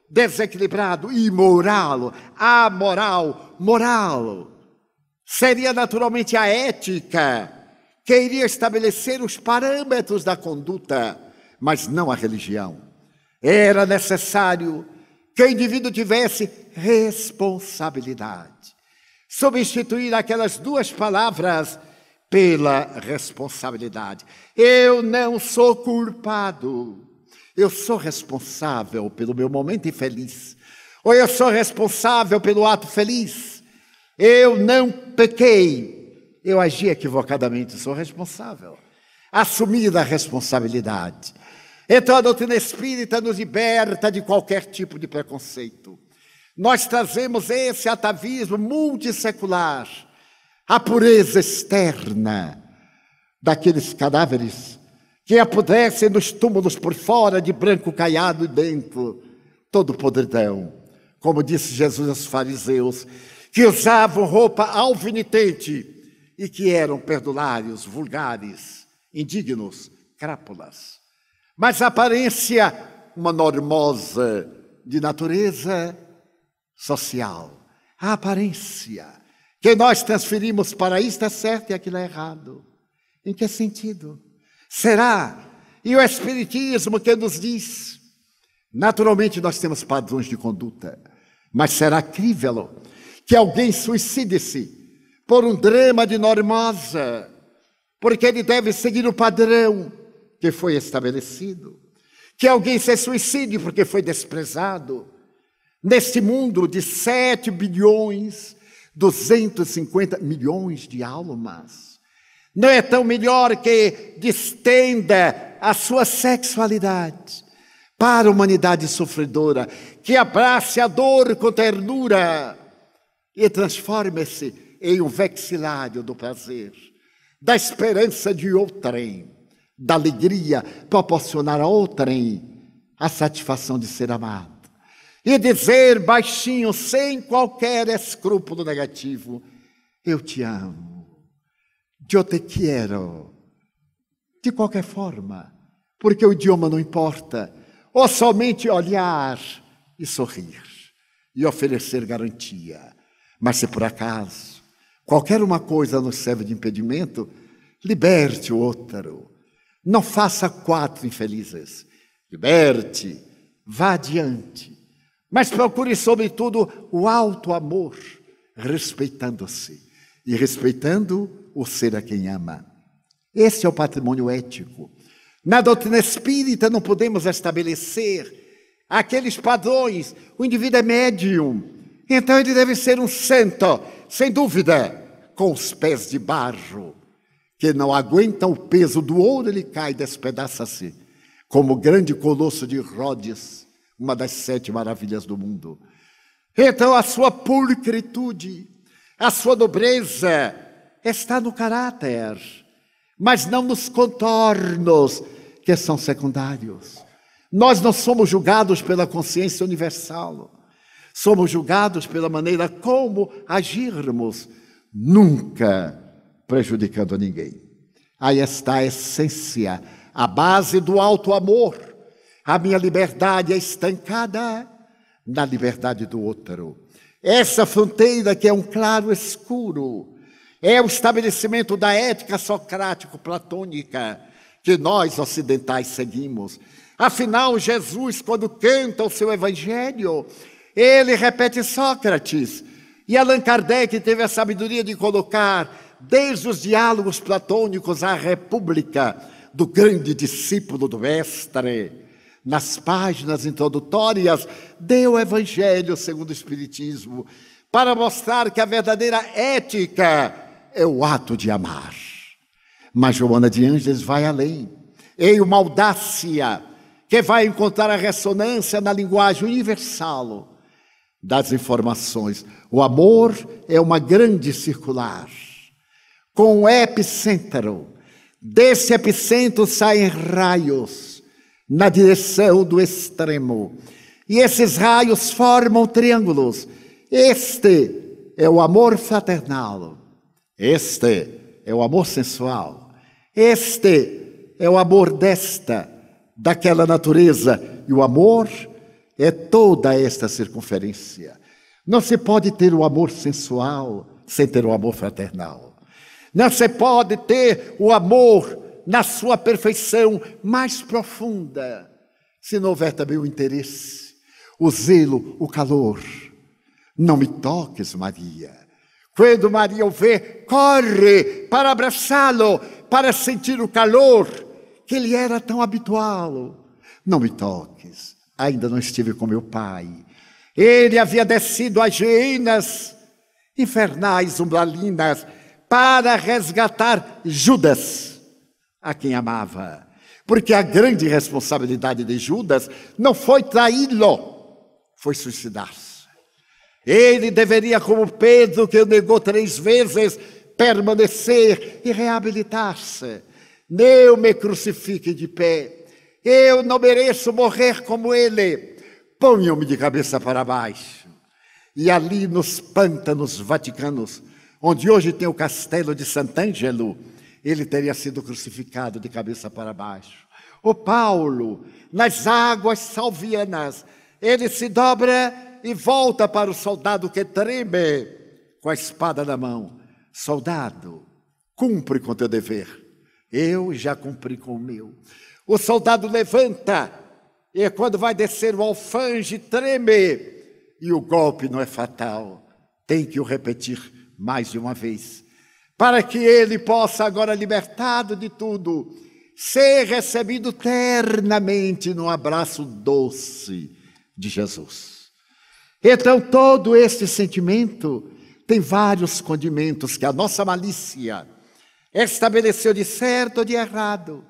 desequilibrado, imoral, amoral, moral. Seria naturalmente a ética que iria estabelecer os parâmetros da conduta, mas não a religião. Era necessário que o indivíduo tivesse responsabilidade. Substituir aquelas duas palavras pela responsabilidade. Eu não sou culpado. Eu sou responsável pelo meu momento infeliz. Ou eu sou responsável pelo ato feliz. Eu não pequei. Eu agi equivocadamente, sou responsável. Assumir a responsabilidade. Então a doutrina espírita nos liberta de qualquer tipo de preconceito. Nós trazemos esse atavismo multissecular a pureza externa daqueles cadáveres, que apodrecem nos túmulos por fora, de branco caiado e dentro, todo podridão. Como disse Jesus aos fariseus, que usavam roupa alvinitente e que eram perdulários, vulgares, indignos, crápulas. Mas a aparência, uma normosa de natureza social. A aparência que nós transferimos para isso é certo e aquilo é errado. Em que sentido? Será? E o Espiritismo que nos diz? Naturalmente nós temos padrões de conduta, mas será crível que alguém suicide-se por um drama de normosa, porque ele deve seguir o padrão que foi estabelecido. Que alguém se suicide porque foi desprezado. Neste mundo de 7 bilhões 250 milhões de almas. Não é tão melhor que distenda a sua sexualidade para a humanidade sofredora, que abrace a dor com ternura e transforme-se em um vexilário do prazer, da esperança de outrem, da alegria proporcionar a outrem a satisfação de ser amado e dizer baixinho, sem qualquer escrúpulo negativo: Eu te amo, eu te quero. De qualquer forma, porque o idioma não importa, ou somente olhar e sorrir e oferecer garantia. Mas se por acaso qualquer uma coisa nos serve de impedimento, liberte o outro. Não faça quatro infelizes. Liberte, vá adiante mas procure, sobretudo, o alto amor, respeitando-se e respeitando o ser a quem ama. Esse é o patrimônio ético. Na doutrina espírita não podemos estabelecer aqueles padrões. O indivíduo é médium, então ele deve ser um santo, sem dúvida, com os pés de barro, que não aguentam o peso do ouro, ele cai, despedaça-se, como o grande colosso de Rhodes uma das sete maravilhas do mundo. Então, a sua pulcritude, a sua nobreza está no caráter, mas não nos contornos que são secundários. Nós não somos julgados pela consciência universal, somos julgados pela maneira como agirmos, nunca prejudicando ninguém. Aí está a essência, a base do alto amor a minha liberdade é estancada na liberdade do outro. Essa fronteira que é um claro escuro é o estabelecimento da ética socrático-platônica que nós ocidentais seguimos. Afinal, Jesus, quando canta o seu evangelho, ele repete Sócrates. E Allan Kardec teve a sabedoria de colocar, desde os diálogos platônicos à República, do grande discípulo do Mestre nas páginas introdutórias deu O Evangelho segundo o Espiritismo, para mostrar que a verdadeira ética é o ato de amar. Mas Joana de Ângeles vai além, em uma audácia que vai encontrar a ressonância na linguagem universal das informações. O amor é uma grande circular, com o epicentro. Desse epicentro saem raios na direção do extremo. E esses raios formam triângulos. Este é o amor fraternal. Este é o amor sensual. Este é o amor desta, daquela natureza. E o amor é toda esta circunferência. Não se pode ter o amor sensual sem ter o amor fraternal. Não se pode ter o amor na sua perfeição mais profunda, se não houver também o interesse, o zelo, o calor. Não me toques, Maria. Quando Maria o vê, corre para abraçá-lo, para sentir o calor que ele era tão habitual. Não me toques, ainda não estive com meu pai. Ele havia descido às reinas infernais, umbalinas, para resgatar Judas a quem amava. Porque a grande responsabilidade de Judas não foi traí-lo, foi suicidar-se. Ele deveria, como Pedro, que o negou três vezes, permanecer e reabilitar-se. Não me crucifique de pé. Eu não mereço morrer como ele. Ponham-me de cabeça para baixo. E ali nos pântanos vaticanos, onde hoje tem o castelo de Sant'Angelo, ele teria sido crucificado de cabeça para baixo. O Paulo, nas águas salvianas, ele se dobra e volta para o soldado que treme com a espada na mão. Soldado, cumpre com teu dever. Eu já cumpri com o meu. O soldado levanta e é quando vai descer o alfange treme e o golpe não é fatal. Tem que o repetir mais de uma vez para que ele possa, agora libertado de tudo, ser recebido ternamente no abraço doce de Jesus. Então, todo este sentimento tem vários condimentos que a nossa malícia estabeleceu de certo ou de errado.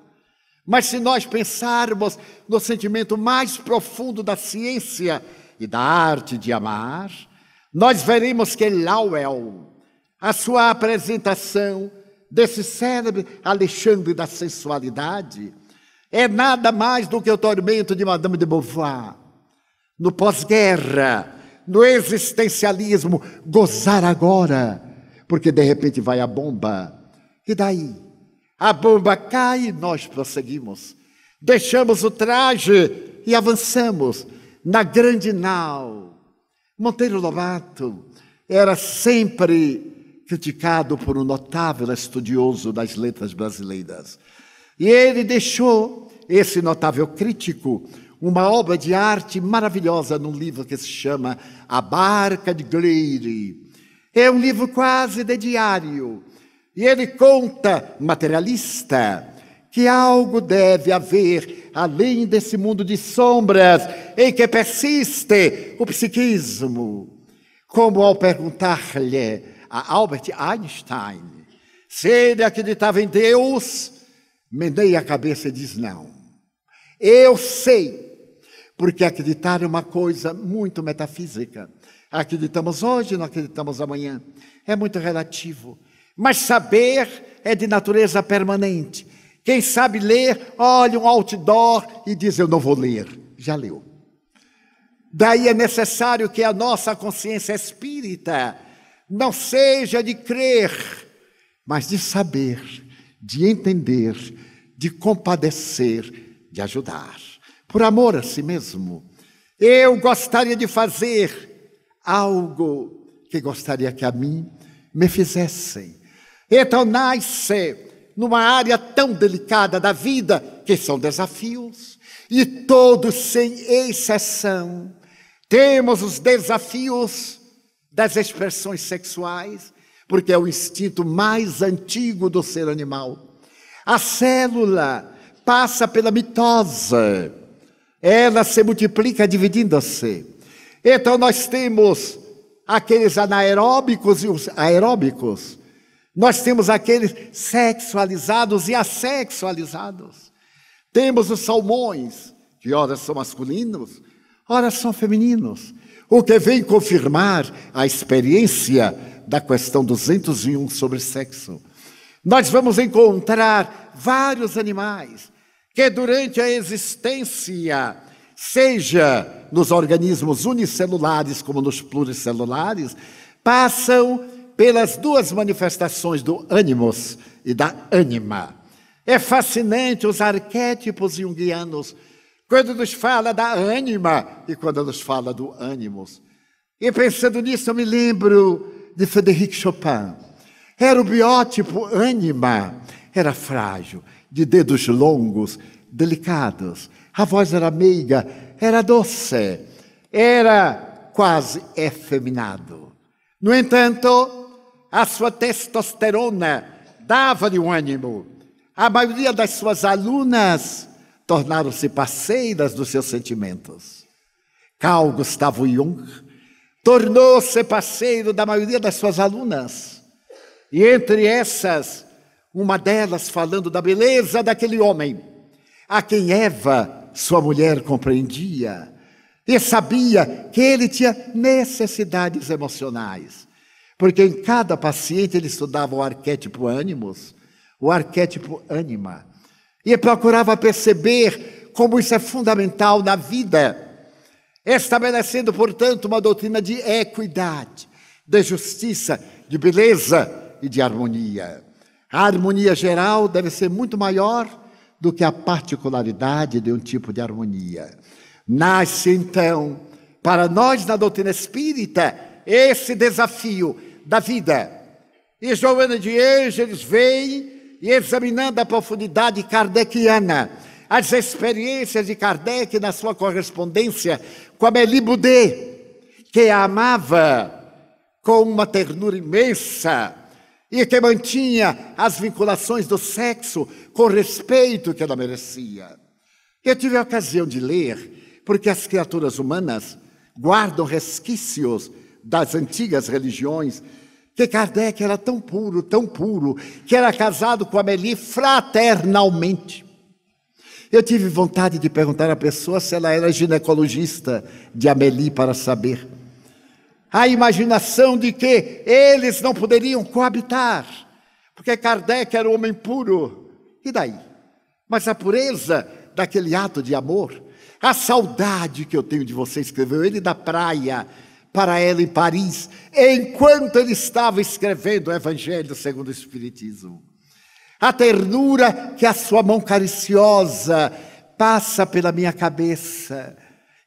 Mas se nós pensarmos no sentimento mais profundo da ciência e da arte de amar, nós veremos que Lowell, é a sua apresentação desse cérebro Alexandre da sensualidade é nada mais do que o tormento de Madame de Beauvoir. No pós-guerra, no existencialismo, gozar agora, porque de repente vai a bomba. E daí? A bomba cai e nós prosseguimos. Deixamos o traje e avançamos na grande nau. Monteiro Lobato era sempre criticado por um notável estudioso das letras brasileiras. E ele deixou, esse notável crítico, uma obra de arte maravilhosa num livro que se chama A Barca de Gleire. É um livro quase de diário. E ele conta, materialista, que algo deve haver além desse mundo de sombras em que persiste o psiquismo. Como ao perguntar-lhe Albert Einstein, se ele acreditava em Deus, mendei a cabeça e diz: não. Eu sei, porque acreditar é uma coisa muito metafísica. Acreditamos hoje, não acreditamos amanhã. É muito relativo. Mas saber é de natureza permanente. Quem sabe ler, olha um outdoor e diz: Eu não vou ler. Já leu. Daí é necessário que a nossa consciência espírita não seja de crer, mas de saber, de entender, de compadecer, de ajudar, por amor a si mesmo. Eu gostaria de fazer algo que gostaria que a mim me fizessem. Então nasce numa área tão delicada da vida, que são desafios, e todos, sem exceção, temos os desafios das expressões sexuais, porque é o instinto mais antigo do ser animal. A célula passa pela mitose, ela se multiplica dividindo-se. Então nós temos aqueles anaeróbicos e os aeróbicos. Nós temos aqueles sexualizados e assexualizados. Temos os salmões, que ora são masculinos, ora são femininos. O que vem confirmar a experiência da questão 201 sobre sexo. Nós vamos encontrar vários animais que durante a existência, seja nos organismos unicelulares como nos pluricelulares, passam pelas duas manifestações do ânimos e da ânima. É fascinante os arquétipos junguianos quando nos fala da ânima e quando nos fala do ânimo. E pensando nisso, eu me lembro de Frederic Chopin. Era o biótipo ânima, era frágil, de dedos longos, delicados. A voz era meiga, era doce, era quase efeminado. No entanto, a sua testosterona dava-lhe um ânimo. A maioria das suas alunas tornaram-se parceiras dos seus sentimentos. Carl Gustavo Jung tornou-se parceiro da maioria das suas alunas. E entre essas, uma delas falando da beleza daquele homem, a quem Eva, sua mulher, compreendia e sabia que ele tinha necessidades emocionais. Porque em cada paciente ele estudava o arquétipo ânimos, o arquétipo ânima e procurava perceber como isso é fundamental na vida, estabelecendo, portanto, uma doutrina de equidade, de justiça, de beleza e de harmonia. A harmonia geral deve ser muito maior do que a particularidade de um tipo de harmonia. Nasce, então, para nós na doutrina espírita, esse desafio da vida. E Joana de Ângeles vem e examinando a profundidade kardeciana as experiências de Kardec na sua correspondência com Amélie Boudet, que a amava com uma ternura imensa e que mantinha as vinculações do sexo com respeito que ela merecia. Eu tive a ocasião de ler, porque as criaturas humanas guardam resquícios das antigas religiões que Kardec era tão puro, tão puro, que era casado com Amélie fraternalmente. Eu tive vontade de perguntar à pessoa se ela era ginecologista de Amélie para saber. A imaginação de que eles não poderiam coabitar, porque Kardec era um homem puro. E daí? Mas a pureza daquele ato de amor, a saudade que eu tenho de você, escreveu ele da praia, para ela em Paris, enquanto ele estava escrevendo o Evangelho segundo o Espiritismo. A ternura que a sua mão cariciosa passa pela minha cabeça.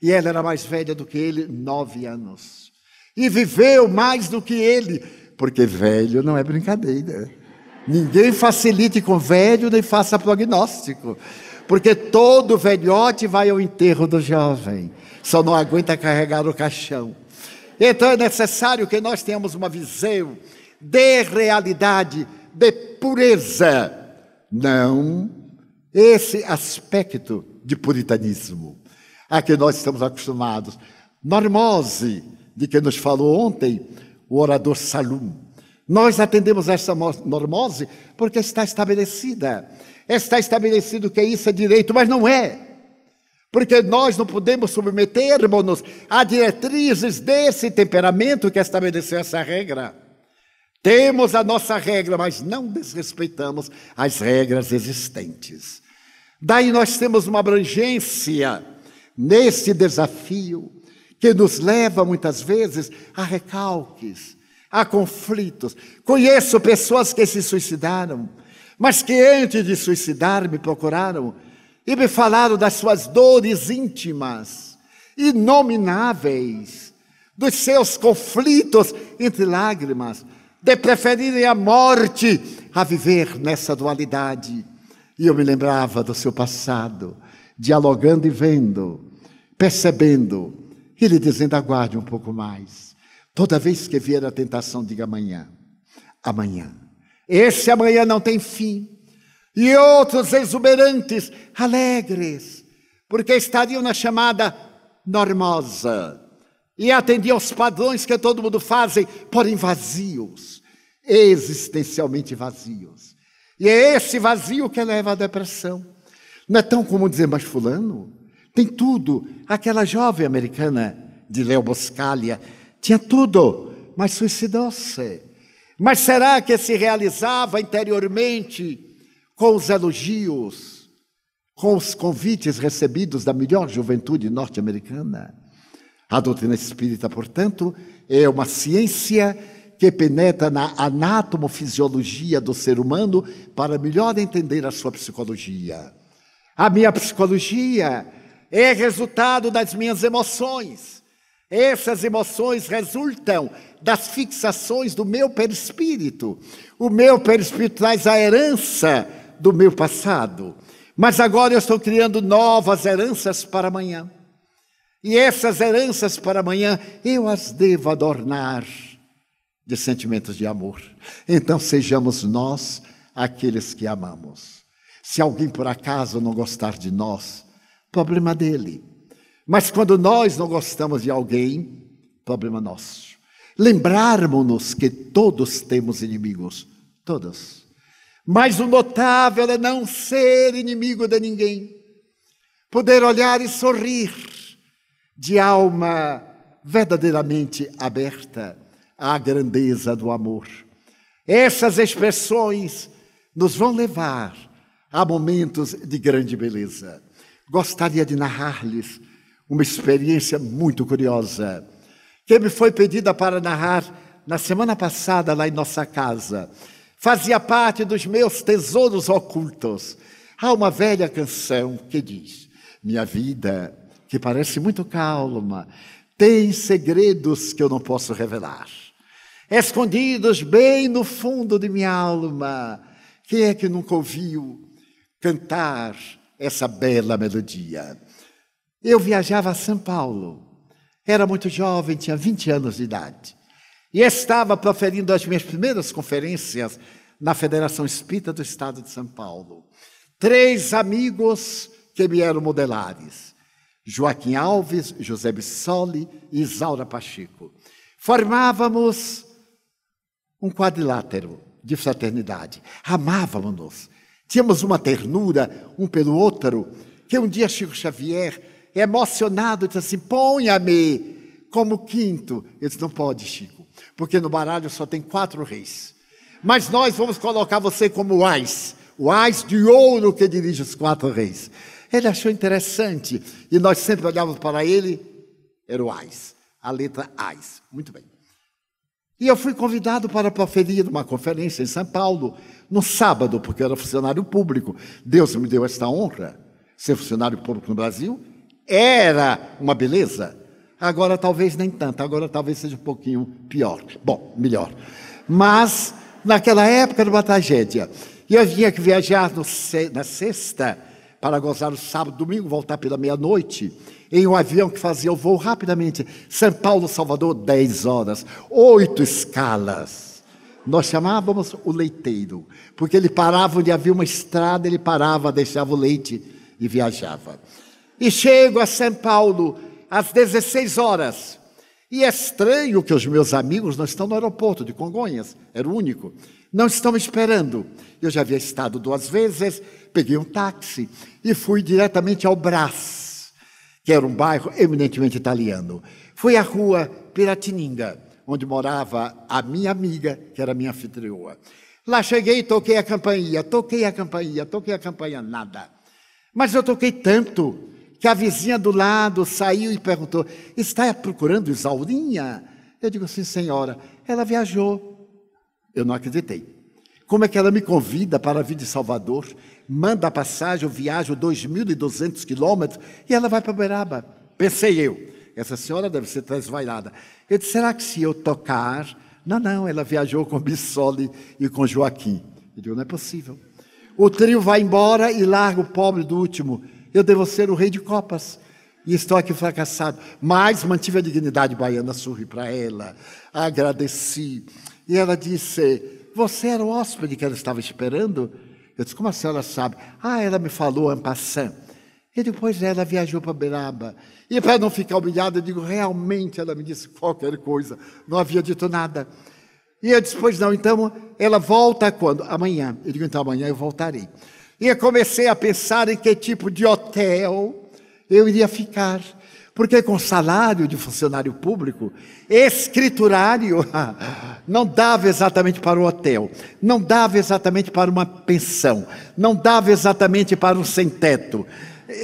E ela era mais velha do que ele, nove anos. E viveu mais do que ele, porque velho não é brincadeira. Ninguém facilite com velho, nem faça prognóstico. Porque todo velhote vai ao enterro do jovem, só não aguenta carregar o caixão. Então é necessário que nós tenhamos uma visão de realidade, de pureza. Não esse aspecto de puritanismo a que nós estamos acostumados. Normose, de que nos falou ontem o orador Salum. Nós atendemos essa normose porque está estabelecida. Está estabelecido que isso é direito, mas não é. Porque nós não podemos submetermos-nos a diretrizes desse temperamento que estabeleceu essa regra. Temos a nossa regra, mas não desrespeitamos as regras existentes. Daí nós temos uma abrangência nesse desafio que nos leva muitas vezes a recalques, a conflitos. Conheço pessoas que se suicidaram, mas que antes de suicidar me procuraram e me falaram das suas dores íntimas, inomináveis, dos seus conflitos entre lágrimas, de preferirem a morte a viver nessa dualidade. E eu me lembrava do seu passado, dialogando e vendo, percebendo, e lhe dizendo: aguarde um pouco mais. Toda vez que vier a tentação, diga amanhã. Amanhã. Esse amanhã não tem fim e outros exuberantes, alegres, porque estariam na chamada normosa e atendiam aos padrões que todo mundo fazem, porém vazios, existencialmente vazios. E é esse vazio que leva à depressão. Não é tão comum dizer, mas fulano tem tudo. Aquela jovem americana de Leo Boscalia tinha tudo, mas suicidou-se. Mas será que se realizava interiormente? com os elogios, com os convites recebidos da melhor juventude norte-americana. A doutrina espírita, portanto, é uma ciência que penetra na anatomofisiologia do ser humano para melhor entender a sua psicologia. A minha psicologia é resultado das minhas emoções. Essas emoções resultam das fixações do meu perispírito. O meu perispírito traz a herança do meu passado, mas agora eu estou criando novas heranças para amanhã. E essas heranças para amanhã eu as devo adornar de sentimentos de amor. Então sejamos nós aqueles que amamos. Se alguém por acaso não gostar de nós, problema dele. Mas quando nós não gostamos de alguém, problema nosso. Lembrarmos-nos que todos temos inimigos, todos. Mas o notável é não ser inimigo de ninguém, poder olhar e sorrir de alma verdadeiramente aberta à grandeza do amor. Essas expressões nos vão levar a momentos de grande beleza. Gostaria de narrar-lhes uma experiência muito curiosa que me foi pedida para narrar na semana passada lá em nossa casa fazia parte dos meus tesouros ocultos. Há uma velha canção que diz: Minha vida, que parece muito calma, tem segredos que eu não posso revelar, escondidos bem no fundo de minha alma. Quem é que nunca ouviu cantar essa bela melodia? Eu viajava a São Paulo, era muito jovem, tinha 20 anos de idade. E estava proferindo as minhas primeiras conferências na Federação Espírita do Estado de São Paulo. Três amigos que me eram modelares: Joaquim Alves, José Bissoli e Isaura Pacheco. Formávamos um quadrilátero de fraternidade. Amávamos-nos. Tínhamos uma ternura um pelo outro, que um dia Chico Xavier, emocionado, disse assim: ponha-me como quinto. Ele disse: não pode, Chico porque no baralho só tem quatro reis. Mas nós vamos colocar você como o ás, o ás de ouro que dirige os quatro reis. Ele achou interessante e nós sempre olhávamos para ele, era o ás, a letra ás. Muito bem. E eu fui convidado para proferir uma conferência em São Paulo, no sábado, porque eu era funcionário público. Deus me deu esta honra. Ser funcionário público no Brasil era uma beleza. Agora talvez nem tanto, agora talvez seja um pouquinho pior. Bom, melhor. Mas naquela época era uma tragédia. E eu tinha que viajar no, na sexta para gozar o sábado, domingo, voltar pela meia-noite, em um avião que fazia o voo rapidamente. São Paulo, Salvador, 10 horas, oito escalas. Nós chamávamos o leiteiro, porque ele parava onde havia uma estrada, ele parava, deixava o leite e viajava. E chego a São Paulo, às 16 horas. E é estranho que os meus amigos não estão no aeroporto de Congonhas, era o único. Não estão esperando. Eu já havia estado duas vezes, peguei um táxi e fui diretamente ao Brás, que era um bairro eminentemente italiano. Fui à rua Piratininga, onde morava a minha amiga, que era minha anfitrioa. Lá cheguei, toquei a campainha, toquei a campainha, toquei a campainha, nada. Mas eu toquei tanto que a vizinha do lado saiu e perguntou: Está procurando Isaurinha? Eu digo assim, senhora, ela viajou. Eu não acreditei. Como é que ela me convida para vir de Salvador? Manda a passagem, eu viajo 2.200 quilômetros e ela vai para Beraba. Pensei eu, essa senhora deve ser transvairada. Eu disse, será que se eu tocar? Não, não, ela viajou com Bissoli e com Joaquim. Eu disse, não é possível. O trio vai embora e larga o pobre do último eu devo ser o rei de copas. E estou aqui fracassado. Mas mantive a dignidade baiana, sorri para ela, agradeci. E ela disse: Você era o hóspede que ela estava esperando? Eu disse: Como a senhora sabe? Ah, ela me falou en passant. E depois ela viajou para Beraba. E para não ficar humilhada, eu digo: Realmente ela me disse qualquer coisa. Não havia dito nada. E eu disse: Pois não, então ela volta quando? Amanhã. Eu digo: Então amanhã eu voltarei. E eu comecei a pensar em que tipo de hotel eu iria ficar. Porque com salário de funcionário público, escriturário, (laughs) não dava exatamente para um hotel, não dava exatamente para uma pensão, não dava exatamente para um sem-teto.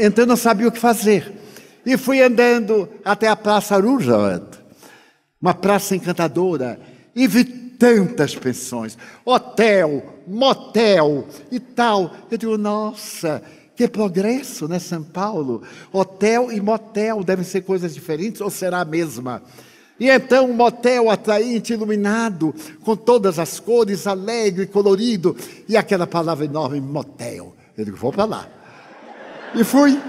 Então eu não sabia o que fazer. E fui andando até a Praça Roosevelt, uma praça encantadora, e vi tantas pensões: hotel, motel e tal. Eu digo, nossa, que progresso, né, São Paulo? Hotel e motel devem ser coisas diferentes ou será a mesma? E então um motel atraente, iluminado, com todas as cores, alegre, colorido, e aquela palavra enorme, motel. Eu digo, vou para lá. E fui,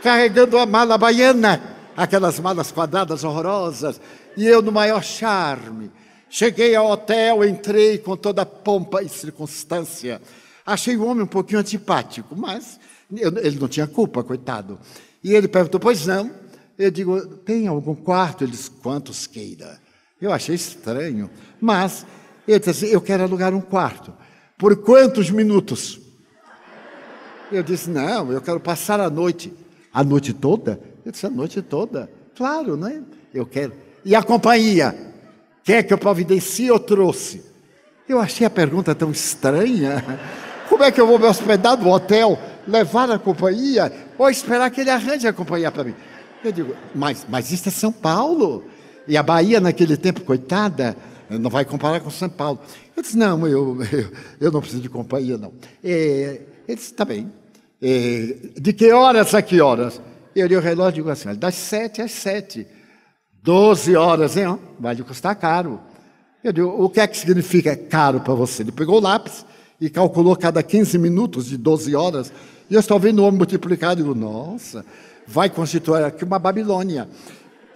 carregando a mala baiana, aquelas malas quadradas horrorosas, e eu no maior charme. Cheguei ao hotel, entrei com toda a pompa e circunstância. Achei o homem um pouquinho antipático, mas ele não tinha culpa, coitado. E ele perguntou: Pois não? Eu digo: Tem algum quarto? Ele disse: Quantos queira? Eu achei estranho, mas ele disse assim: Eu quero alugar um quarto. Por quantos minutos? Eu disse: Não, eu quero passar a noite. A noite toda? Ele disse: A noite toda. Claro, né? Eu quero. E a companhia? Quer é que eu providencie ou trouxe? Eu achei a pergunta tão estranha. Como é que eu vou me hospedar no hotel, levar a companhia ou esperar que ele arranje a companhia para mim? Eu digo, mas, mas isso é São Paulo. E a Bahia, naquele tempo, coitada, não vai comparar com São Paulo. Eu disse, não, eu, eu, eu não preciso de companhia, não. É, ele disse, tá bem. É, de que horas a que horas? Eu olhei o relógio e digo assim, das sete às sete. 12 horas, hein? Vai lhe custar caro. Eu digo, o que é que significa é caro para você? Ele pegou o lápis e calculou cada 15 minutos de 12 horas. E eu estou vendo o homem multiplicado e digo, nossa, vai constituir aqui uma Babilônia.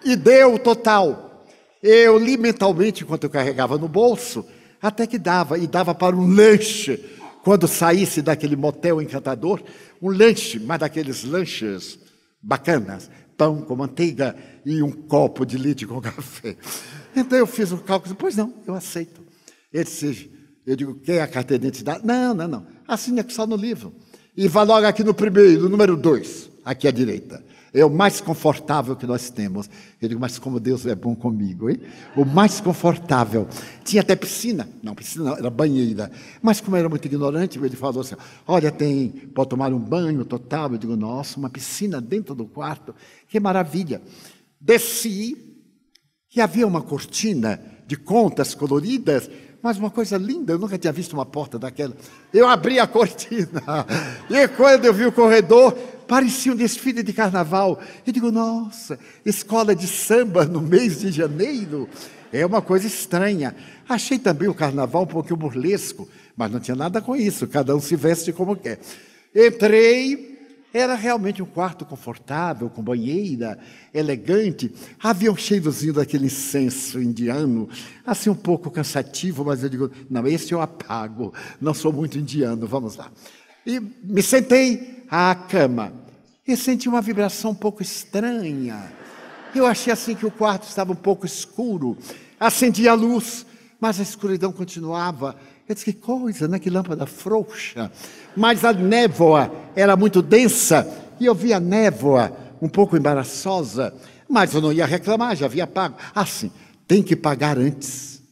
E deu o total. Eu li mentalmente enquanto eu carregava no bolso, até que dava, e dava para um lanche. Quando saísse daquele motel encantador, um lanche, mas daqueles lanches bacanas, pão com manteiga e um copo de leite com (laughs) café. Então eu fiz o um cálculo, pois não, eu aceito. Ele disse, eu digo, quer é a carteira de identidade? Não, não, não. Assine aqui só no livro. E vá logo aqui no primeiro, no número 2, aqui à direita. É o mais confortável que nós temos. Eu digo, mas como Deus é bom comigo, hein? O mais confortável. Tinha até piscina. Não, piscina não, era banheira. Mas como eu era muito ignorante, ele falou assim: olha, tem, pode tomar um banho total. Eu digo, nossa, uma piscina dentro do quarto. Que maravilha. Desci e havia uma cortina de contas coloridas mas uma coisa linda, eu nunca tinha visto uma porta daquela. Eu abri a cortina, (laughs) e quando eu vi o corredor, parecia um desfile de carnaval. Eu digo, nossa, escola de samba no mês de janeiro é uma coisa estranha. Achei também o carnaval um pouquinho burlesco, mas não tinha nada com isso, cada um se veste como quer. Entrei, era realmente um quarto confortável, com banheira, elegante. Havia um cheirozinho daquele incenso indiano, assim um pouco cansativo, mas eu digo, não, esse eu apago, não sou muito indiano, vamos lá. E me sentei, à cama e senti uma vibração um pouco estranha. Eu achei assim que o quarto estava um pouco escuro. Acendi a luz, mas a escuridão continuava. Eu disse, que coisa, né? Que lâmpada frouxa. Mas a névoa era muito densa e eu vi a névoa um pouco embaraçosa. Mas eu não ia reclamar, já havia pago. Assim, tem que pagar antes.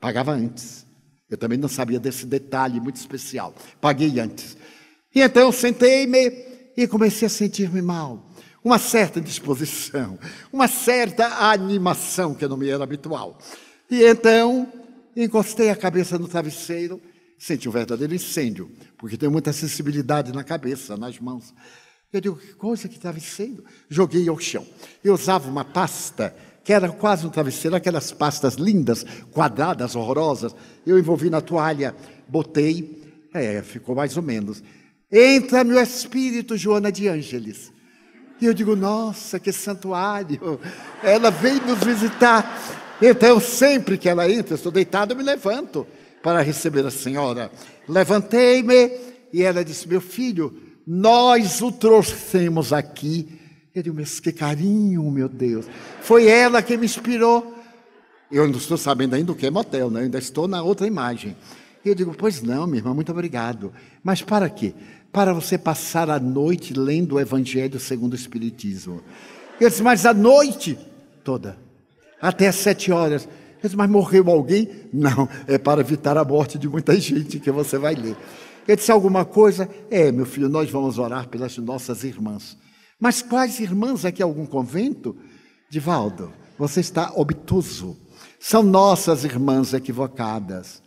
Pagava antes. Eu também não sabia desse detalhe muito especial. Paguei antes. E então sentei-me e comecei a sentir-me mal. Uma certa disposição, uma certa animação que não me era habitual. E então encostei a cabeça no travesseiro, senti um verdadeiro incêndio, porque tenho muita sensibilidade na cabeça, nas mãos. Eu digo, que coisa que travesseiro? Joguei ao chão. Eu usava uma pasta que era quase um travesseiro, aquelas pastas lindas, quadradas, horrorosas. Eu envolvi na toalha, botei, é, ficou mais ou menos. Entra meu espírito, Joana de Ângeles. E eu digo, nossa, que santuário. Ela vem nos visitar. Então, sempre que ela entra, estou deitado, eu me levanto para receber a senhora. Levantei-me e ela disse: Meu filho, nós o trouxemos aqui. Eu digo, mas que carinho, meu Deus. Foi ela que me inspirou. Eu não estou sabendo ainda o que é motel, né? Eu ainda estou na outra imagem. E Eu digo, pois não, minha irmã, muito obrigado. Mas para quê? para você passar a noite lendo o Evangelho segundo o Espiritismo. Eu disse, mas a noite toda, até às sete horas. Eu disse, mas morreu alguém? Não, é para evitar a morte de muita gente que você vai ler. Eu disse, alguma coisa? É, meu filho, nós vamos orar pelas nossas irmãs. Mas quais irmãs aqui? Algum convento? Divaldo, você está obtuso. São nossas irmãs equivocadas.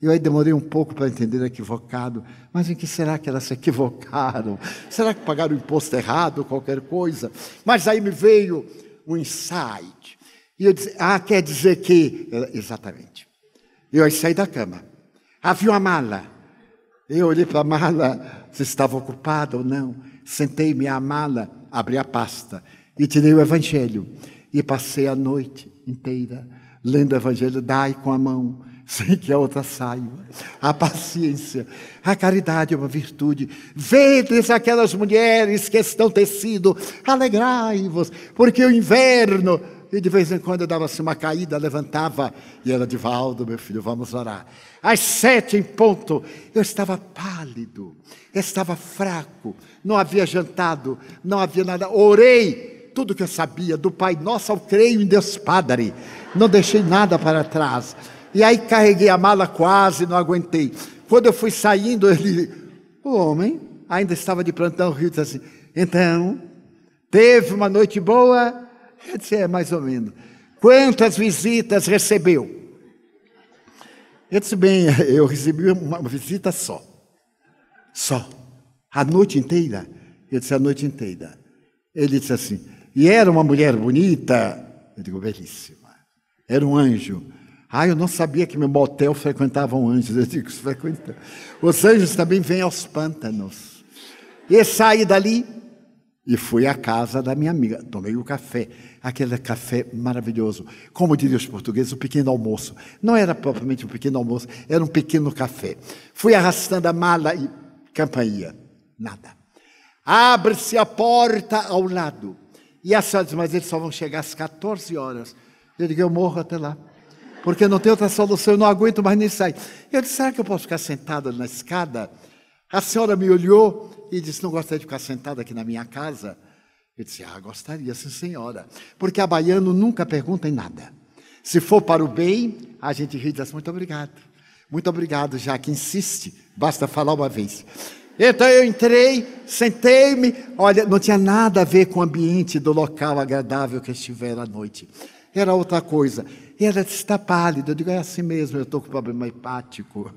Eu aí demorei um pouco para entender equivocado, mas em que será que elas se (laughs) equivocaram? Será que pagaram imposto errado, qualquer coisa? Mas aí me veio um insight. E eu disse, ah, quer dizer que. Exatamente. Eu aí saí da cama. Havia uma mala. Eu olhei para a mala, se estava ocupada ou não. Sentei-me à mala, abri a pasta e tirei o evangelho. E passei a noite inteira lendo o evangelho, dai com a mão sem que a outra saiba. A paciência, a caridade é uma virtude. Vedes aquelas mulheres que estão tecido, alegrai-vos, porque o inverno. E de vez em quando dava-se uma caída, levantava, e ela, Divaldo, meu filho, vamos orar. Às sete em ponto, eu estava pálido, estava fraco, não havia jantado, não havia nada. Orei, tudo que eu sabia, do Pai Nosso ao creio em Deus Padre. Não deixei nada para trás. E aí carreguei a mala, quase não aguentei. Quando eu fui saindo, (laughs) ele, o homem ainda estava de plantão, riu disse assim: Então, teve uma noite boa? Eu disse: É, mais ou menos. Quantas visitas recebeu? Eu disse, bem, (laughs) eu recebi uma visita só. Só. A noite inteira. Eu disse, a noite inteira. Ele disse assim, e era uma mulher bonita? Eu digo, belíssima. Era um anjo. Ah, eu não sabia que meu motel frequentavam anjos. Eu digo, frequenta. Os anjos também vêm aos pântanos. E saí dali e fui à casa da minha amiga. Tomei o café, aquele café maravilhoso. Como diriam os portugueses, o pequeno almoço. Não era propriamente um pequeno almoço, era um pequeno café. Fui arrastando a mala e campainha. Nada. Abre-se a porta ao lado. E a senhora diz, mas eles só vão chegar às 14 horas. Eu digo, eu morro até lá porque não tem outra solução, eu não aguento mais nem sair. Eu disse, será que eu posso ficar sentado na escada? A senhora me olhou e disse, não gostaria de ficar sentada aqui na minha casa? Eu disse, ah, gostaria, sim senhora. Porque a baiano nunca pergunta em nada. Se for para o bem, a gente ri e diz assim, muito obrigado. Muito obrigado, já que insiste, basta falar uma vez. Então eu entrei, sentei-me, olha, não tinha nada a ver com o ambiente do local agradável que estivera à noite. Era outra coisa. E ela disse: está pálida. Eu digo: é assim mesmo, eu estou com problema hepático.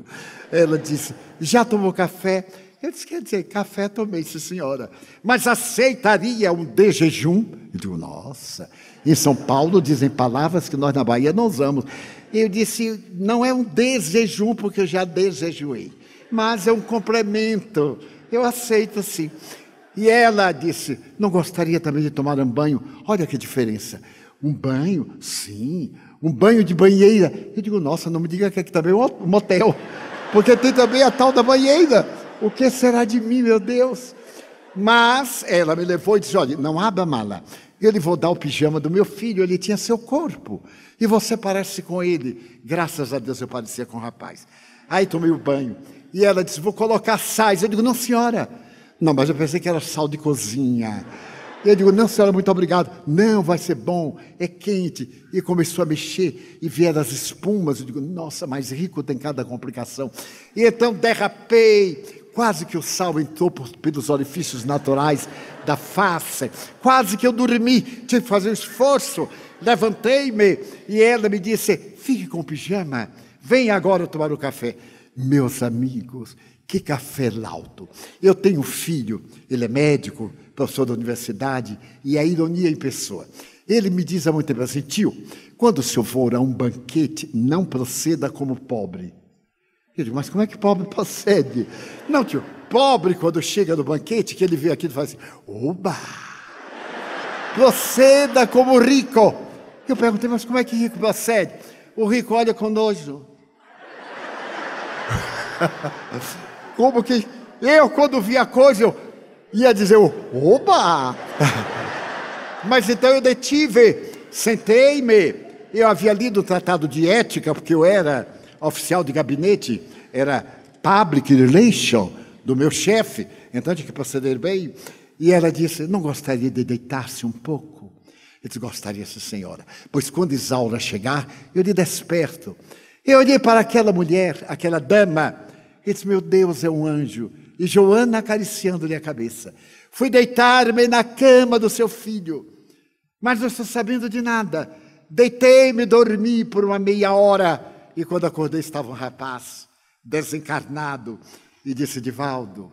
Ela disse: já tomou café? Eu disse: quer dizer, café tomei, sim, senhora. Mas aceitaria um de jejum? Eu digo: nossa. Em São Paulo dizem palavras que nós na Bahia não usamos. Eu disse: não é um de jejum, porque eu já desejuei, mas é um complemento. Eu aceito sim. E ela disse: não gostaria também de tomar um banho? Olha que diferença. Um banho? Sim, um banho de banheira. Eu digo, nossa, não me diga que aqui também é um motel, porque tem também a tal da banheira. O que será de mim, meu Deus? Mas ela me levou e disse: olha, não abra a mala. Eu lhe vou dar o pijama do meu filho, ele tinha seu corpo. E você parece com ele. Graças a Deus eu parecia com o rapaz. Aí tomei o banho. E ela disse: vou colocar sais. Eu digo: não, senhora. Não, mas eu pensei que era sal de cozinha. E eu digo, não, senhora, muito obrigado. Não, vai ser bom, é quente. E começou a mexer, e vieram as espumas. Eu digo, nossa, mais rico tem cada complicação. E então derrapei, quase que o sal entrou por, pelos orifícios naturais da face, quase que eu dormi, tive que fazer um esforço. Levantei-me, e ela me disse: fique com o pijama, venha agora tomar o café. Meus amigos, que café laudo. Eu tenho um filho, ele é médico, professor da universidade, e a ironia em pessoa. Ele me diz há muito tempo assim, tio, quando o senhor for a um banquete, não proceda como pobre. Eu digo, mas como é que pobre procede? Não, tio, pobre quando chega no banquete, que ele vê aquilo e faz assim, oba! Proceda como rico. Eu perguntei, mas como é que rico procede? O rico olha com nojo. (laughs) como que eu, quando vi a coisa, eu, ia dizer: oba! (laughs) Mas então eu detive, sentei-me. Eu havia lido o tratado de ética, porque eu era oficial de gabinete, era public relation do meu chefe, então tinha que proceder bem. E ela disse: Não gostaria de deitar-se um pouco? Eu disse: Gostaria, sim, senhora, pois quando Isaura chegar, eu lhe desperto. Eu olhei para aquela mulher, aquela dama, e disse: Meu Deus, é um anjo e Joana acariciando-lhe a cabeça. Fui deitar-me na cama do seu filho, mas não estou sabendo de nada. Deitei-me, dormi por uma meia hora, e quando acordei estava um rapaz desencarnado e disse: Divaldo,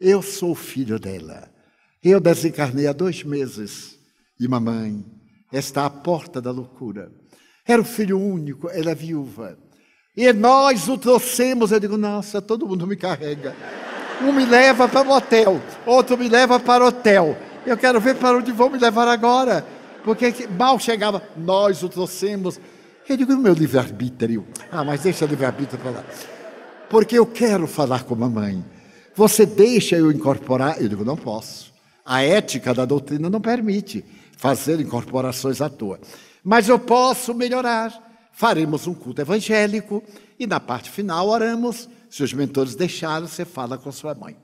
eu sou o filho dela. Eu desencarnei há dois meses e mamãe está à é porta da loucura. Era o filho único, ela é viúva. E nós o trouxemos. Eu digo: Nossa, todo mundo me carrega. Um me leva para o um hotel, outro me leva para o hotel. Eu quero ver para onde vão me levar agora. Porque mal chegava, nós o trouxemos. Eu digo, meu livre-arbítrio. Ah, mas deixa o livre-arbítrio para lá. Porque eu quero falar com a mamãe. Você deixa eu incorporar? Eu digo, não posso. A ética da doutrina não permite fazer incorporações à toa. Mas eu posso melhorar. Faremos um culto evangélico e na parte final oramos seus mentores deixaram, você fala com sua mãe.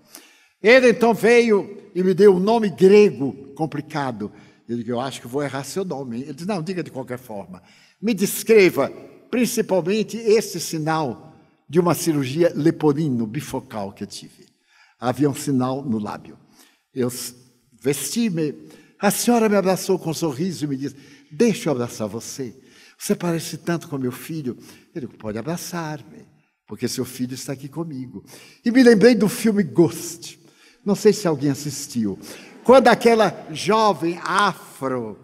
Ele então veio e me deu um nome grego complicado. Eu digo, eu acho que vou errar seu nome. Ele disse, não, diga de qualquer forma. Me descreva, principalmente, esse sinal de uma cirurgia leporino bifocal que eu tive. Havia um sinal no lábio. Eu vesti-me. A senhora me abraçou com um sorriso e me disse, deixa eu abraçar você. Você parece tanto com meu filho. Ele disse, pode abraçar-me porque seu filho está aqui comigo. E me lembrei do filme Ghost. Não sei se alguém assistiu. Quando aquela jovem afro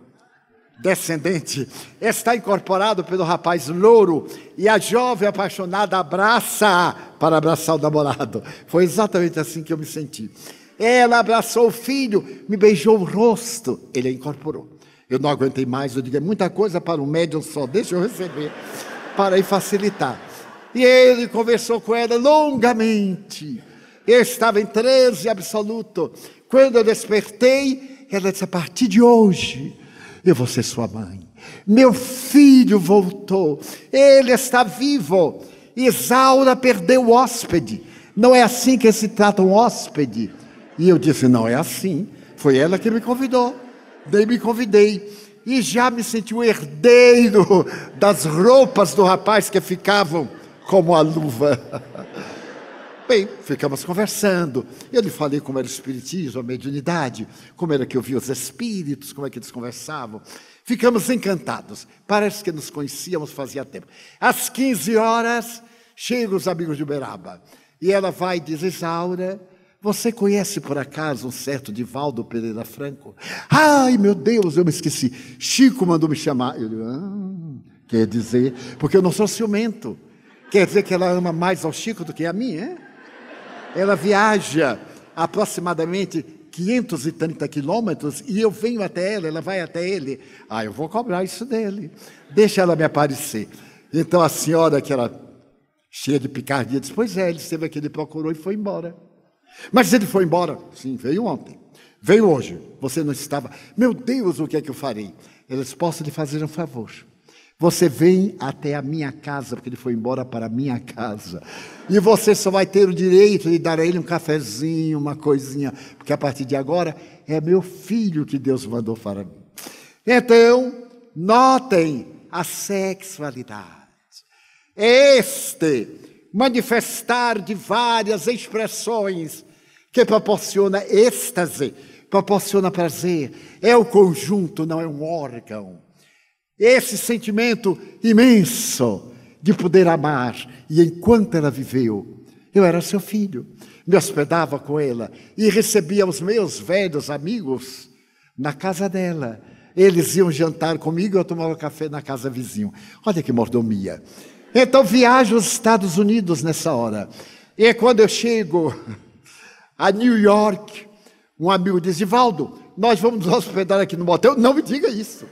descendente está incorporado pelo rapaz louro e a jovem apaixonada abraça para abraçar o namorado. Foi exatamente assim que eu me senti. Ela abraçou o filho, me beijou o rosto, ele a incorporou. Eu não aguentei mais, eu digo, é muita coisa para um médium só, deixa eu receber, para aí facilitar. E ele conversou com ela longamente. Eu estava em transe absoluto. Quando eu despertei, ela disse: A partir de hoje, eu vou ser sua mãe. Meu filho voltou. Ele está vivo. Isaura perdeu o hóspede. Não é assim que se trata um hóspede. E eu disse: Não é assim. Foi ela que me convidou. Daí me convidei. E já me senti o um herdeiro das roupas do rapaz que ficavam como a luva. Bem, ficamos conversando. Eu lhe falei como era o espiritismo, a mediunidade, como era que eu via os espíritos, como é que eles conversavam. Ficamos encantados. Parece que nos conhecíamos fazia tempo. Às 15 horas, chegam os amigos de Uberaba. E ela vai e diz: Isaura, você conhece por acaso um certo Divaldo Pereira Franco? Ai, meu Deus, eu me esqueci. Chico mandou me chamar. Eu digo: ah, quer dizer, porque eu não sou ciumento. Quer dizer que ela ama mais ao Chico do que a mim, é? Ela viaja aproximadamente 530 quilômetros e eu venho até ela, ela vai até ele. Ah, eu vou cobrar isso dele. Deixa ela me aparecer. Então a senhora, que era cheia de picardia, diz: Pois é, ele esteve aqui, ele procurou e foi embora. Mas ele foi embora. Sim, veio ontem. Veio hoje. Você não estava. Meu Deus, o que é que eu farei? Elas possam Posso lhe fazer um favor. Você vem até a minha casa, porque ele foi embora para a minha casa. E você só vai ter o direito de dar a ele um cafezinho, uma coisinha, porque a partir de agora é meu filho que Deus mandou para mim. Então, notem a sexualidade. Este manifestar de várias expressões que proporciona êxtase, proporciona prazer. É o conjunto, não é um órgão esse sentimento imenso de poder amar. E enquanto ela viveu, eu era seu filho, me hospedava com ela e recebia os meus velhos amigos na casa dela. Eles iam jantar comigo, eu tomava café na casa vizinho. Olha que mordomia. Então viajo aos Estados Unidos nessa hora. E quando eu chego a New York, um amigo diz: Divaldo, nós vamos nos hospedar aqui no motel. Não me diga isso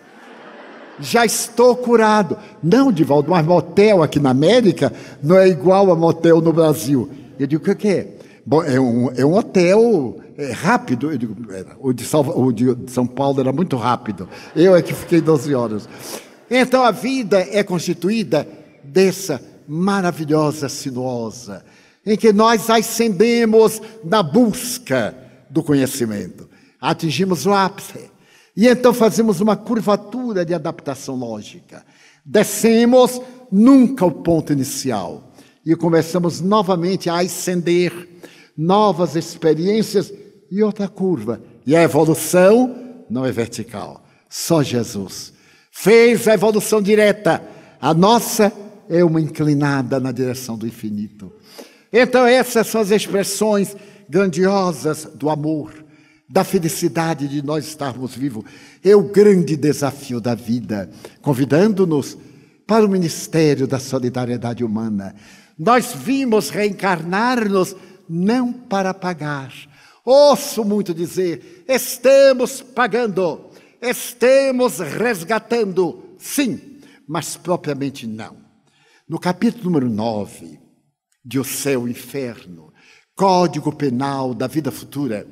já estou curado. Não, Divaldo, mas motel aqui na América não é igual a motel no Brasil. Eu digo, o que é? Bom, é um, é um hotel é rápido. Eu digo, o, de Salva, o de São Paulo era muito rápido. Eu é que fiquei 12 horas. Então a vida é constituída dessa maravilhosa sinuosa, em que nós ascendemos na busca do conhecimento. Atingimos o ápice, e então fazemos uma curvatura de adaptação lógica. Descemos nunca o ponto inicial e começamos novamente a ascender novas experiências e outra curva. E a evolução não é vertical. Só Jesus fez a evolução direta. A nossa é uma inclinada na direção do infinito. Então, essas são as expressões grandiosas do amor da felicidade de nós estarmos vivos. É o grande desafio da vida, convidando-nos para o ministério da solidariedade humana. Nós vimos reencarnar-nos não para pagar. Ouço muito dizer: estamos pagando, estamos resgatando. Sim, mas propriamente não. No capítulo número 9 de O Céu e o Inferno, Código Penal da Vida Futura,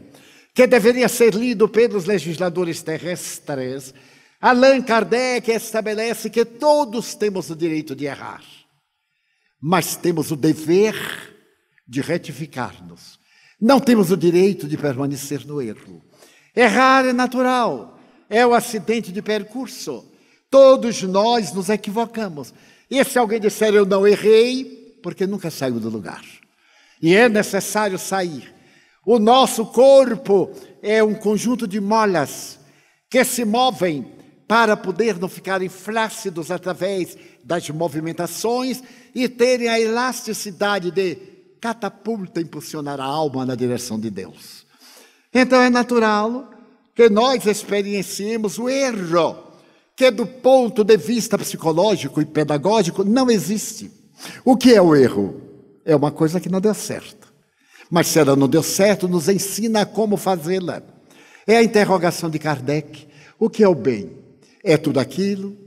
que deveria ser lido pelos legisladores terrestres, Allan Kardec estabelece que todos temos o direito de errar, mas temos o dever de retificar-nos. Não temos o direito de permanecer no erro. Errar é natural, é o acidente de percurso. Todos nós nos equivocamos. E se alguém disser eu não errei, porque nunca saiu do lugar. E é necessário sair o nosso corpo é um conjunto de molas que se movem para poder não ficarem flácidos através das movimentações e terem a elasticidade de catapulta impulsionar a alma na direção de Deus. Então é natural que nós experienciemos o erro que do ponto de vista psicológico e pedagógico não existe. O que é o erro? É uma coisa que não deu certo. Mas se ela não deu certo, nos ensina como fazê-la. É a interrogação de Kardec. O que é o bem? É tudo aquilo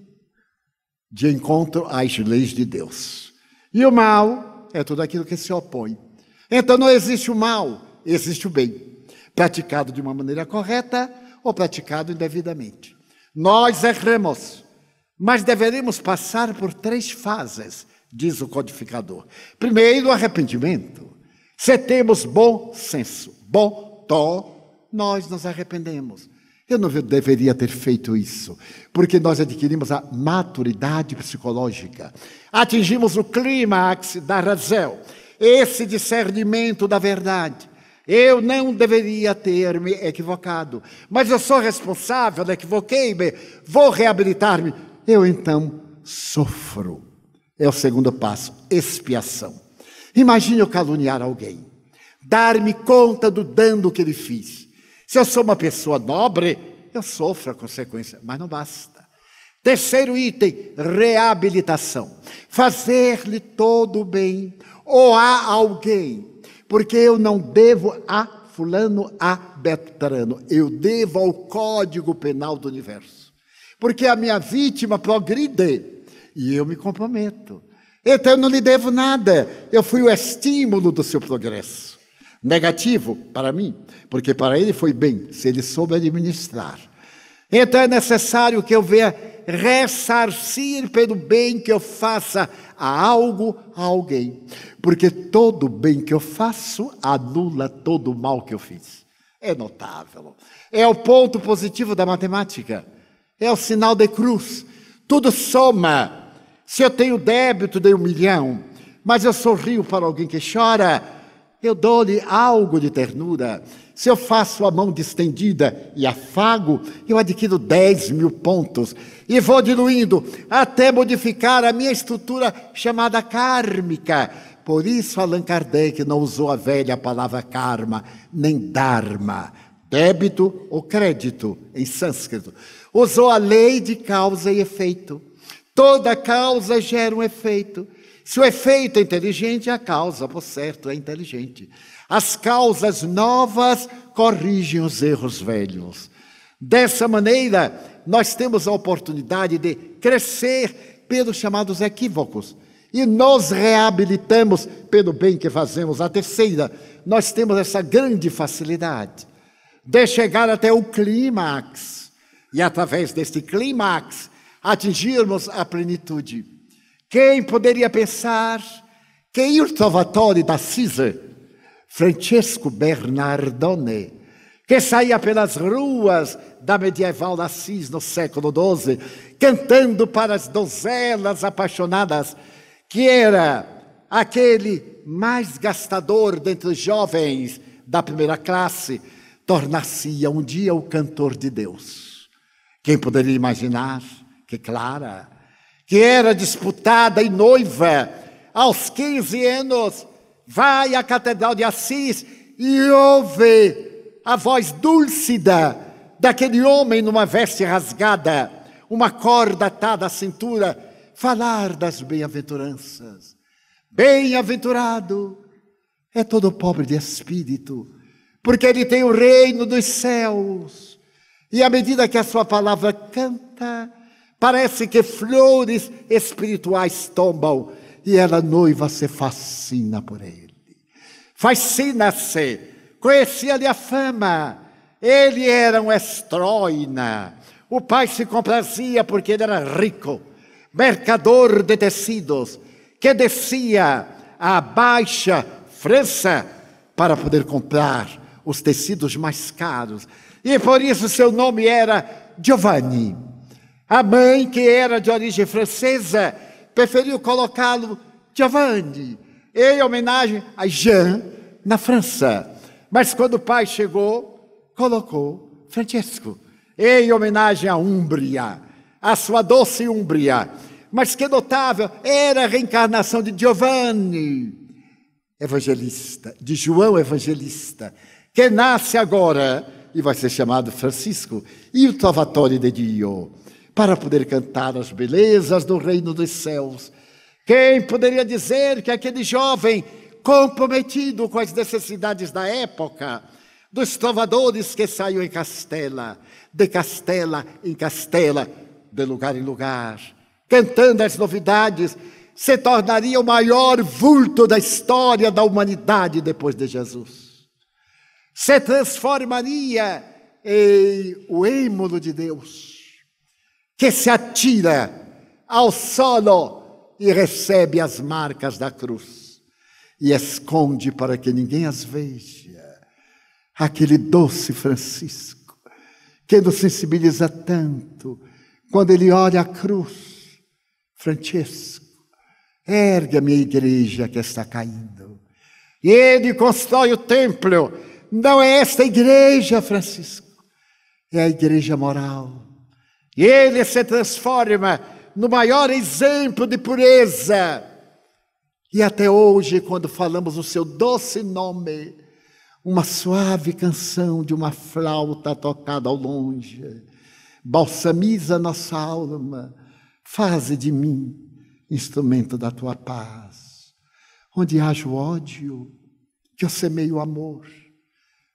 de encontro às leis de Deus. E o mal é tudo aquilo que se opõe. Então não existe o mal, existe o bem, praticado de uma maneira correta ou praticado indevidamente. Nós erramos, mas deveremos passar por três fases, diz o codificador. Primeiro, o arrependimento. Se temos bom senso, bom to, nós nos arrependemos. Eu não deveria ter feito isso, porque nós adquirimos a maturidade psicológica, atingimos o clímax da razão, esse discernimento da verdade. Eu não deveria ter me equivocado, mas eu sou responsável, equivoquei-me, vou reabilitar-me. Eu então sofro. É o segundo passo, expiação. Imagine eu caluniar alguém, dar-me conta do dano que ele fez. Se eu sou uma pessoa nobre, eu sofro a consequência, mas não basta. Terceiro item, reabilitação. Fazer-lhe todo o bem ou a alguém, porque eu não devo a fulano a Beltrano, eu devo ao Código Penal do Universo. Porque a minha vítima progride e eu me comprometo. Então eu não lhe devo nada, eu fui o estímulo do seu progresso. Negativo para mim, porque para ele foi bem, se ele soube administrar. Então é necessário que eu venha ressarcir pelo bem que eu faça a algo, a alguém. Porque todo bem que eu faço anula todo o mal que eu fiz. É notável. É o ponto positivo da matemática. É o sinal de cruz. Tudo soma se eu tenho débito, de um milhão, mas eu sorrio para alguém que chora, eu dou-lhe algo de ternura. Se eu faço a mão distendida e afago, eu adquiro 10 mil pontos e vou diluindo até modificar a minha estrutura chamada kármica. Por isso, Allan Kardec não usou a velha palavra karma, nem dharma, débito ou crédito em sânscrito. Usou a lei de causa e efeito. Toda causa gera um efeito. Se o efeito é inteligente, a causa, por certo, é inteligente. As causas novas corrigem os erros velhos. Dessa maneira, nós temos a oportunidade de crescer pelos chamados equívocos e nos reabilitamos pelo bem que fazemos. A terceira, nós temos essa grande facilidade de chegar até o clímax e, através deste clímax, atingirmos a plenitude. Quem poderia pensar que Trovatore da Cisa, Francesco Bernardone, que saía pelas ruas da medieval Assis no século XII, cantando para as donzelas apaixonadas, que era aquele mais gastador dentre os jovens da primeira classe, tornasse se um dia o cantor de Deus. Quem poderia imaginar? que Clara, que era disputada e noiva aos 15 anos, vai à Catedral de Assis e ouve a voz dúlcida daquele homem numa veste rasgada, uma corda atada à cintura, falar das bem-aventuranças. Bem-aventurado é todo pobre de espírito, porque ele tem o reino dos céus. E à medida que a sua palavra canta, Parece que flores espirituais tombam e ela noiva se fascina por ele. Fascina-se. Conhecia-lhe a fama. Ele era um estroina. O pai se comprazia porque ele era rico, mercador de tecidos, que descia a Baixa França para poder comprar os tecidos mais caros. E por isso seu nome era Giovanni a mãe, que era de origem francesa, preferiu colocá-lo Giovanni, em homenagem a Jean, na França. Mas quando o pai chegou, colocou Francesco, em homenagem à Umbria, à sua doce Umbria. Mas que notável, era a reencarnação de Giovanni, evangelista, de João Evangelista, que nasce agora e vai ser chamado Francisco, e o Trovatore de Dio para poder cantar as belezas do reino dos céus. Quem poderia dizer que aquele jovem, comprometido com as necessidades da época, dos trovadores que saiu em Castela, de Castela em Castela, de lugar em lugar, cantando as novidades, se tornaria o maior vulto da história da humanidade depois de Jesus. Se transformaria em o êmulo de Deus que se atira ao solo e recebe as marcas da cruz e esconde para que ninguém as veja. Aquele doce Francisco, que nos sensibiliza tanto, quando ele olha a cruz, Francesco, ergue a minha igreja que está caindo. E ele constrói o templo. Não é esta igreja, Francisco, é a igreja moral e ele se transforma no maior exemplo de pureza. E até hoje, quando falamos o seu doce nome, uma suave canção de uma flauta tocada ao longe, balsamiza nossa alma, faze de mim instrumento da tua paz. Onde haja o ódio, que eu semeie o amor.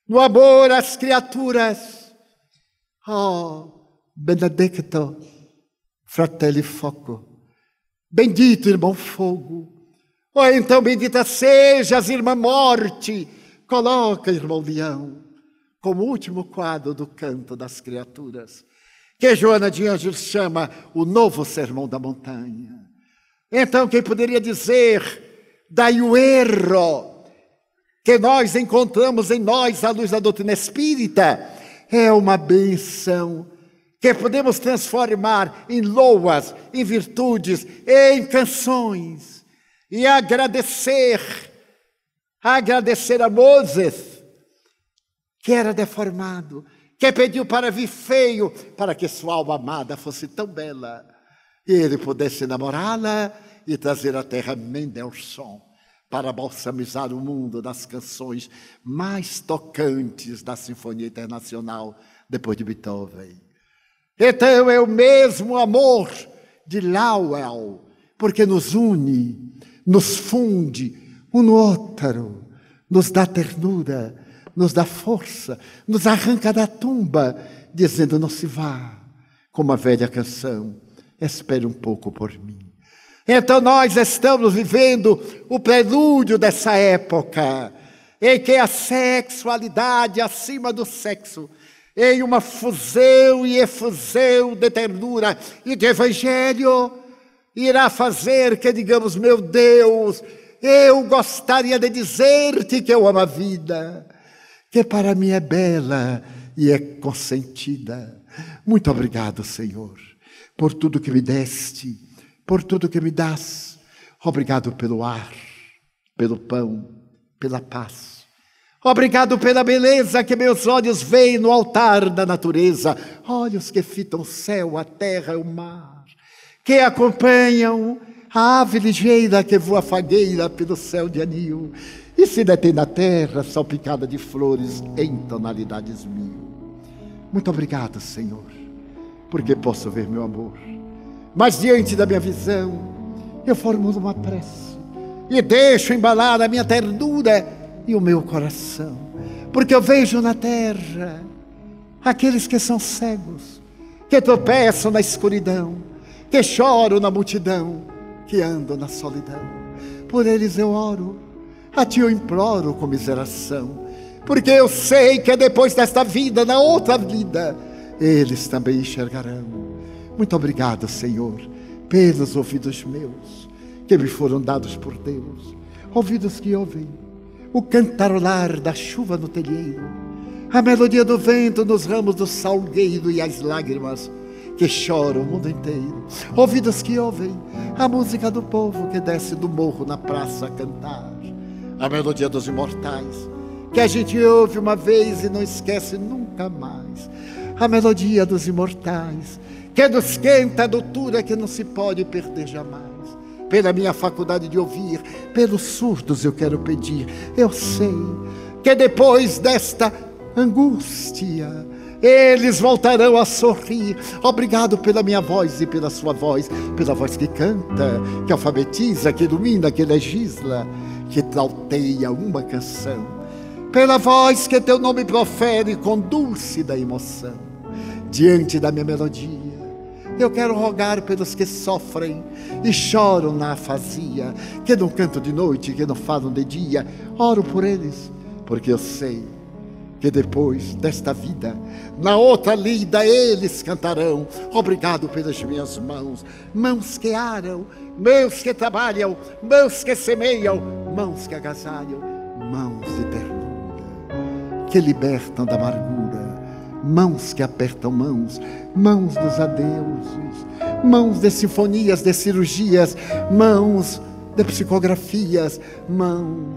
No amor às criaturas, oh, Benedicto, fratelli foco. Bendito, irmão fogo. Ou então, bendita sejas, irmã morte. Coloca, irmão leão, como último quadro do canto das criaturas, que Joana de Anjos chama o novo sermão da montanha. Então, quem poderia dizer, daí o erro que nós encontramos em nós a luz da doutrina espírita, é uma benção que podemos transformar em loas, em virtudes, em canções, e agradecer, agradecer a Moses, que era deformado, que pediu para vir feio, para que sua alma amada fosse tão bela, e ele pudesse namorá-la e trazer à terra Mendelssohn para balsamizar o mundo das canções mais tocantes da Sinfonia Internacional depois de Beethoven. Então é o mesmo amor de Lauel, porque nos une, nos funde um no outro, nos dá ternura, nos dá força, nos arranca da tumba, dizendo: Não se vá, como a velha canção, espere um pouco por mim. Então nós estamos vivendo o prelúdio dessa época em que a sexualidade acima do sexo em uma fusão e efusão de ternura e de evangelho, irá fazer que digamos: Meu Deus, eu gostaria de dizer-te que eu amo a vida, que para mim é bela e é consentida. Muito obrigado, Senhor, por tudo que me deste, por tudo que me dás. Obrigado pelo ar, pelo pão, pela paz. Obrigado pela beleza que meus olhos veem no altar da natureza, olhos que fitam o céu, a terra e o mar, que acompanham a ave ligeira que voa fagueira pelo céu de anil e se detém na terra salpicada de flores em tonalidades mil. Muito obrigado, Senhor, porque posso ver meu amor. Mas diante da minha visão, eu formulo uma prece e deixo embalar a minha ternura e o meu coração, porque eu vejo na terra aqueles que são cegos, que tropeçam na escuridão, que choram na multidão, que andam na solidão. Por eles eu oro, a ti eu imploro comiseração, porque eu sei que depois desta vida, na outra vida, eles também enxergarão. Muito obrigado, Senhor, pelos ouvidos meus que me foram dados por Deus, ouvidos que ouvem o cantarolar da chuva no telheiro, a melodia do vento nos ramos do salgueiro e as lágrimas que choram o mundo inteiro, ouvidos que ouvem a música do povo que desce do morro na praça a cantar, a melodia dos imortais que a gente ouve uma vez e não esquece nunca mais, a melodia dos imortais que nos quenta a doutura que não se pode perder jamais pela minha faculdade de ouvir, pelos surdos eu quero pedir. Eu sei que depois desta angústia, eles voltarão a sorrir. Obrigado pela minha voz e pela sua voz, pela voz que canta, que alfabetiza, que ilumina, que legisla, que trauteia uma canção. Pela voz que teu nome profere com dulce da emoção, diante da minha melodia eu quero rogar pelos que sofrem e choram na afasia, que não cantam de noite, que não falam de dia. Oro por eles, porque eu sei que depois desta vida, na outra lida, eles cantarão. Obrigado pelas minhas mãos, mãos que aram, mãos que trabalham, mãos que semeiam, mãos que agasalham, mãos de ternura, que libertam da amargura mãos que apertam mãos, mãos dos adeuses, mãos de sinfonias, de cirurgias, mãos de psicografias, mãos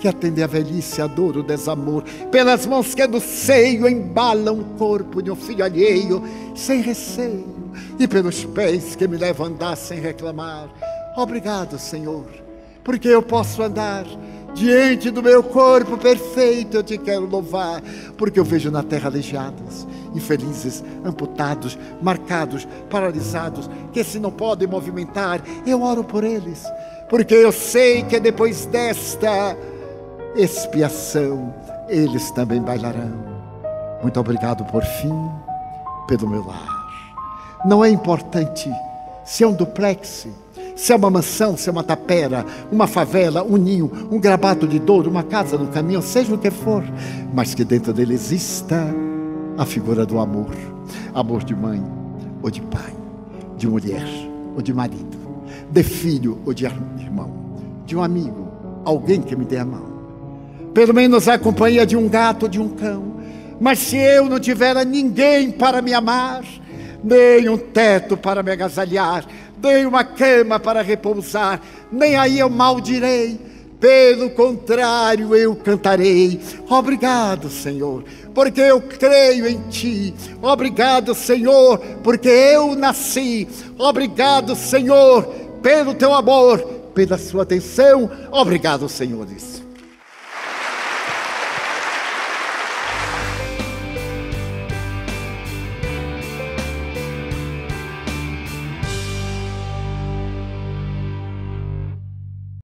que atendem a velhice, a dor, o desamor, pelas mãos que do seio embalam o corpo de um filho alheio, sem receio, e pelos pés que me levam a andar sem reclamar. Obrigado, Senhor, porque eu posso andar Diante do meu corpo perfeito eu te quero louvar, porque eu vejo na terra aleijados, infelizes, amputados, marcados, paralisados, que se não podem movimentar, eu oro por eles, porque eu sei que depois desta expiação eles também bailarão. Muito obrigado por fim, pelo meu lar. Não é importante se é um duplex, se é uma mansão, se é uma tapera, uma favela, um ninho, um grabato de dor, uma casa no caminho, seja o que for, mas que dentro dele exista a figura do amor. Amor de mãe ou de pai, de mulher ou de marido, de filho ou de irmão, de um amigo, alguém que me dê a mão. Pelo menos a companhia de um gato ou de um cão. Mas se eu não tiver ninguém para me amar, nem um teto para me agasalhar, tenho uma cama para repousar, nem aí eu maldirei. Pelo contrário, eu cantarei. Obrigado, Senhor, porque eu creio em Ti. Obrigado, Senhor, porque eu nasci. Obrigado, Senhor, pelo Teu amor, pela Sua atenção. Obrigado, Senhores.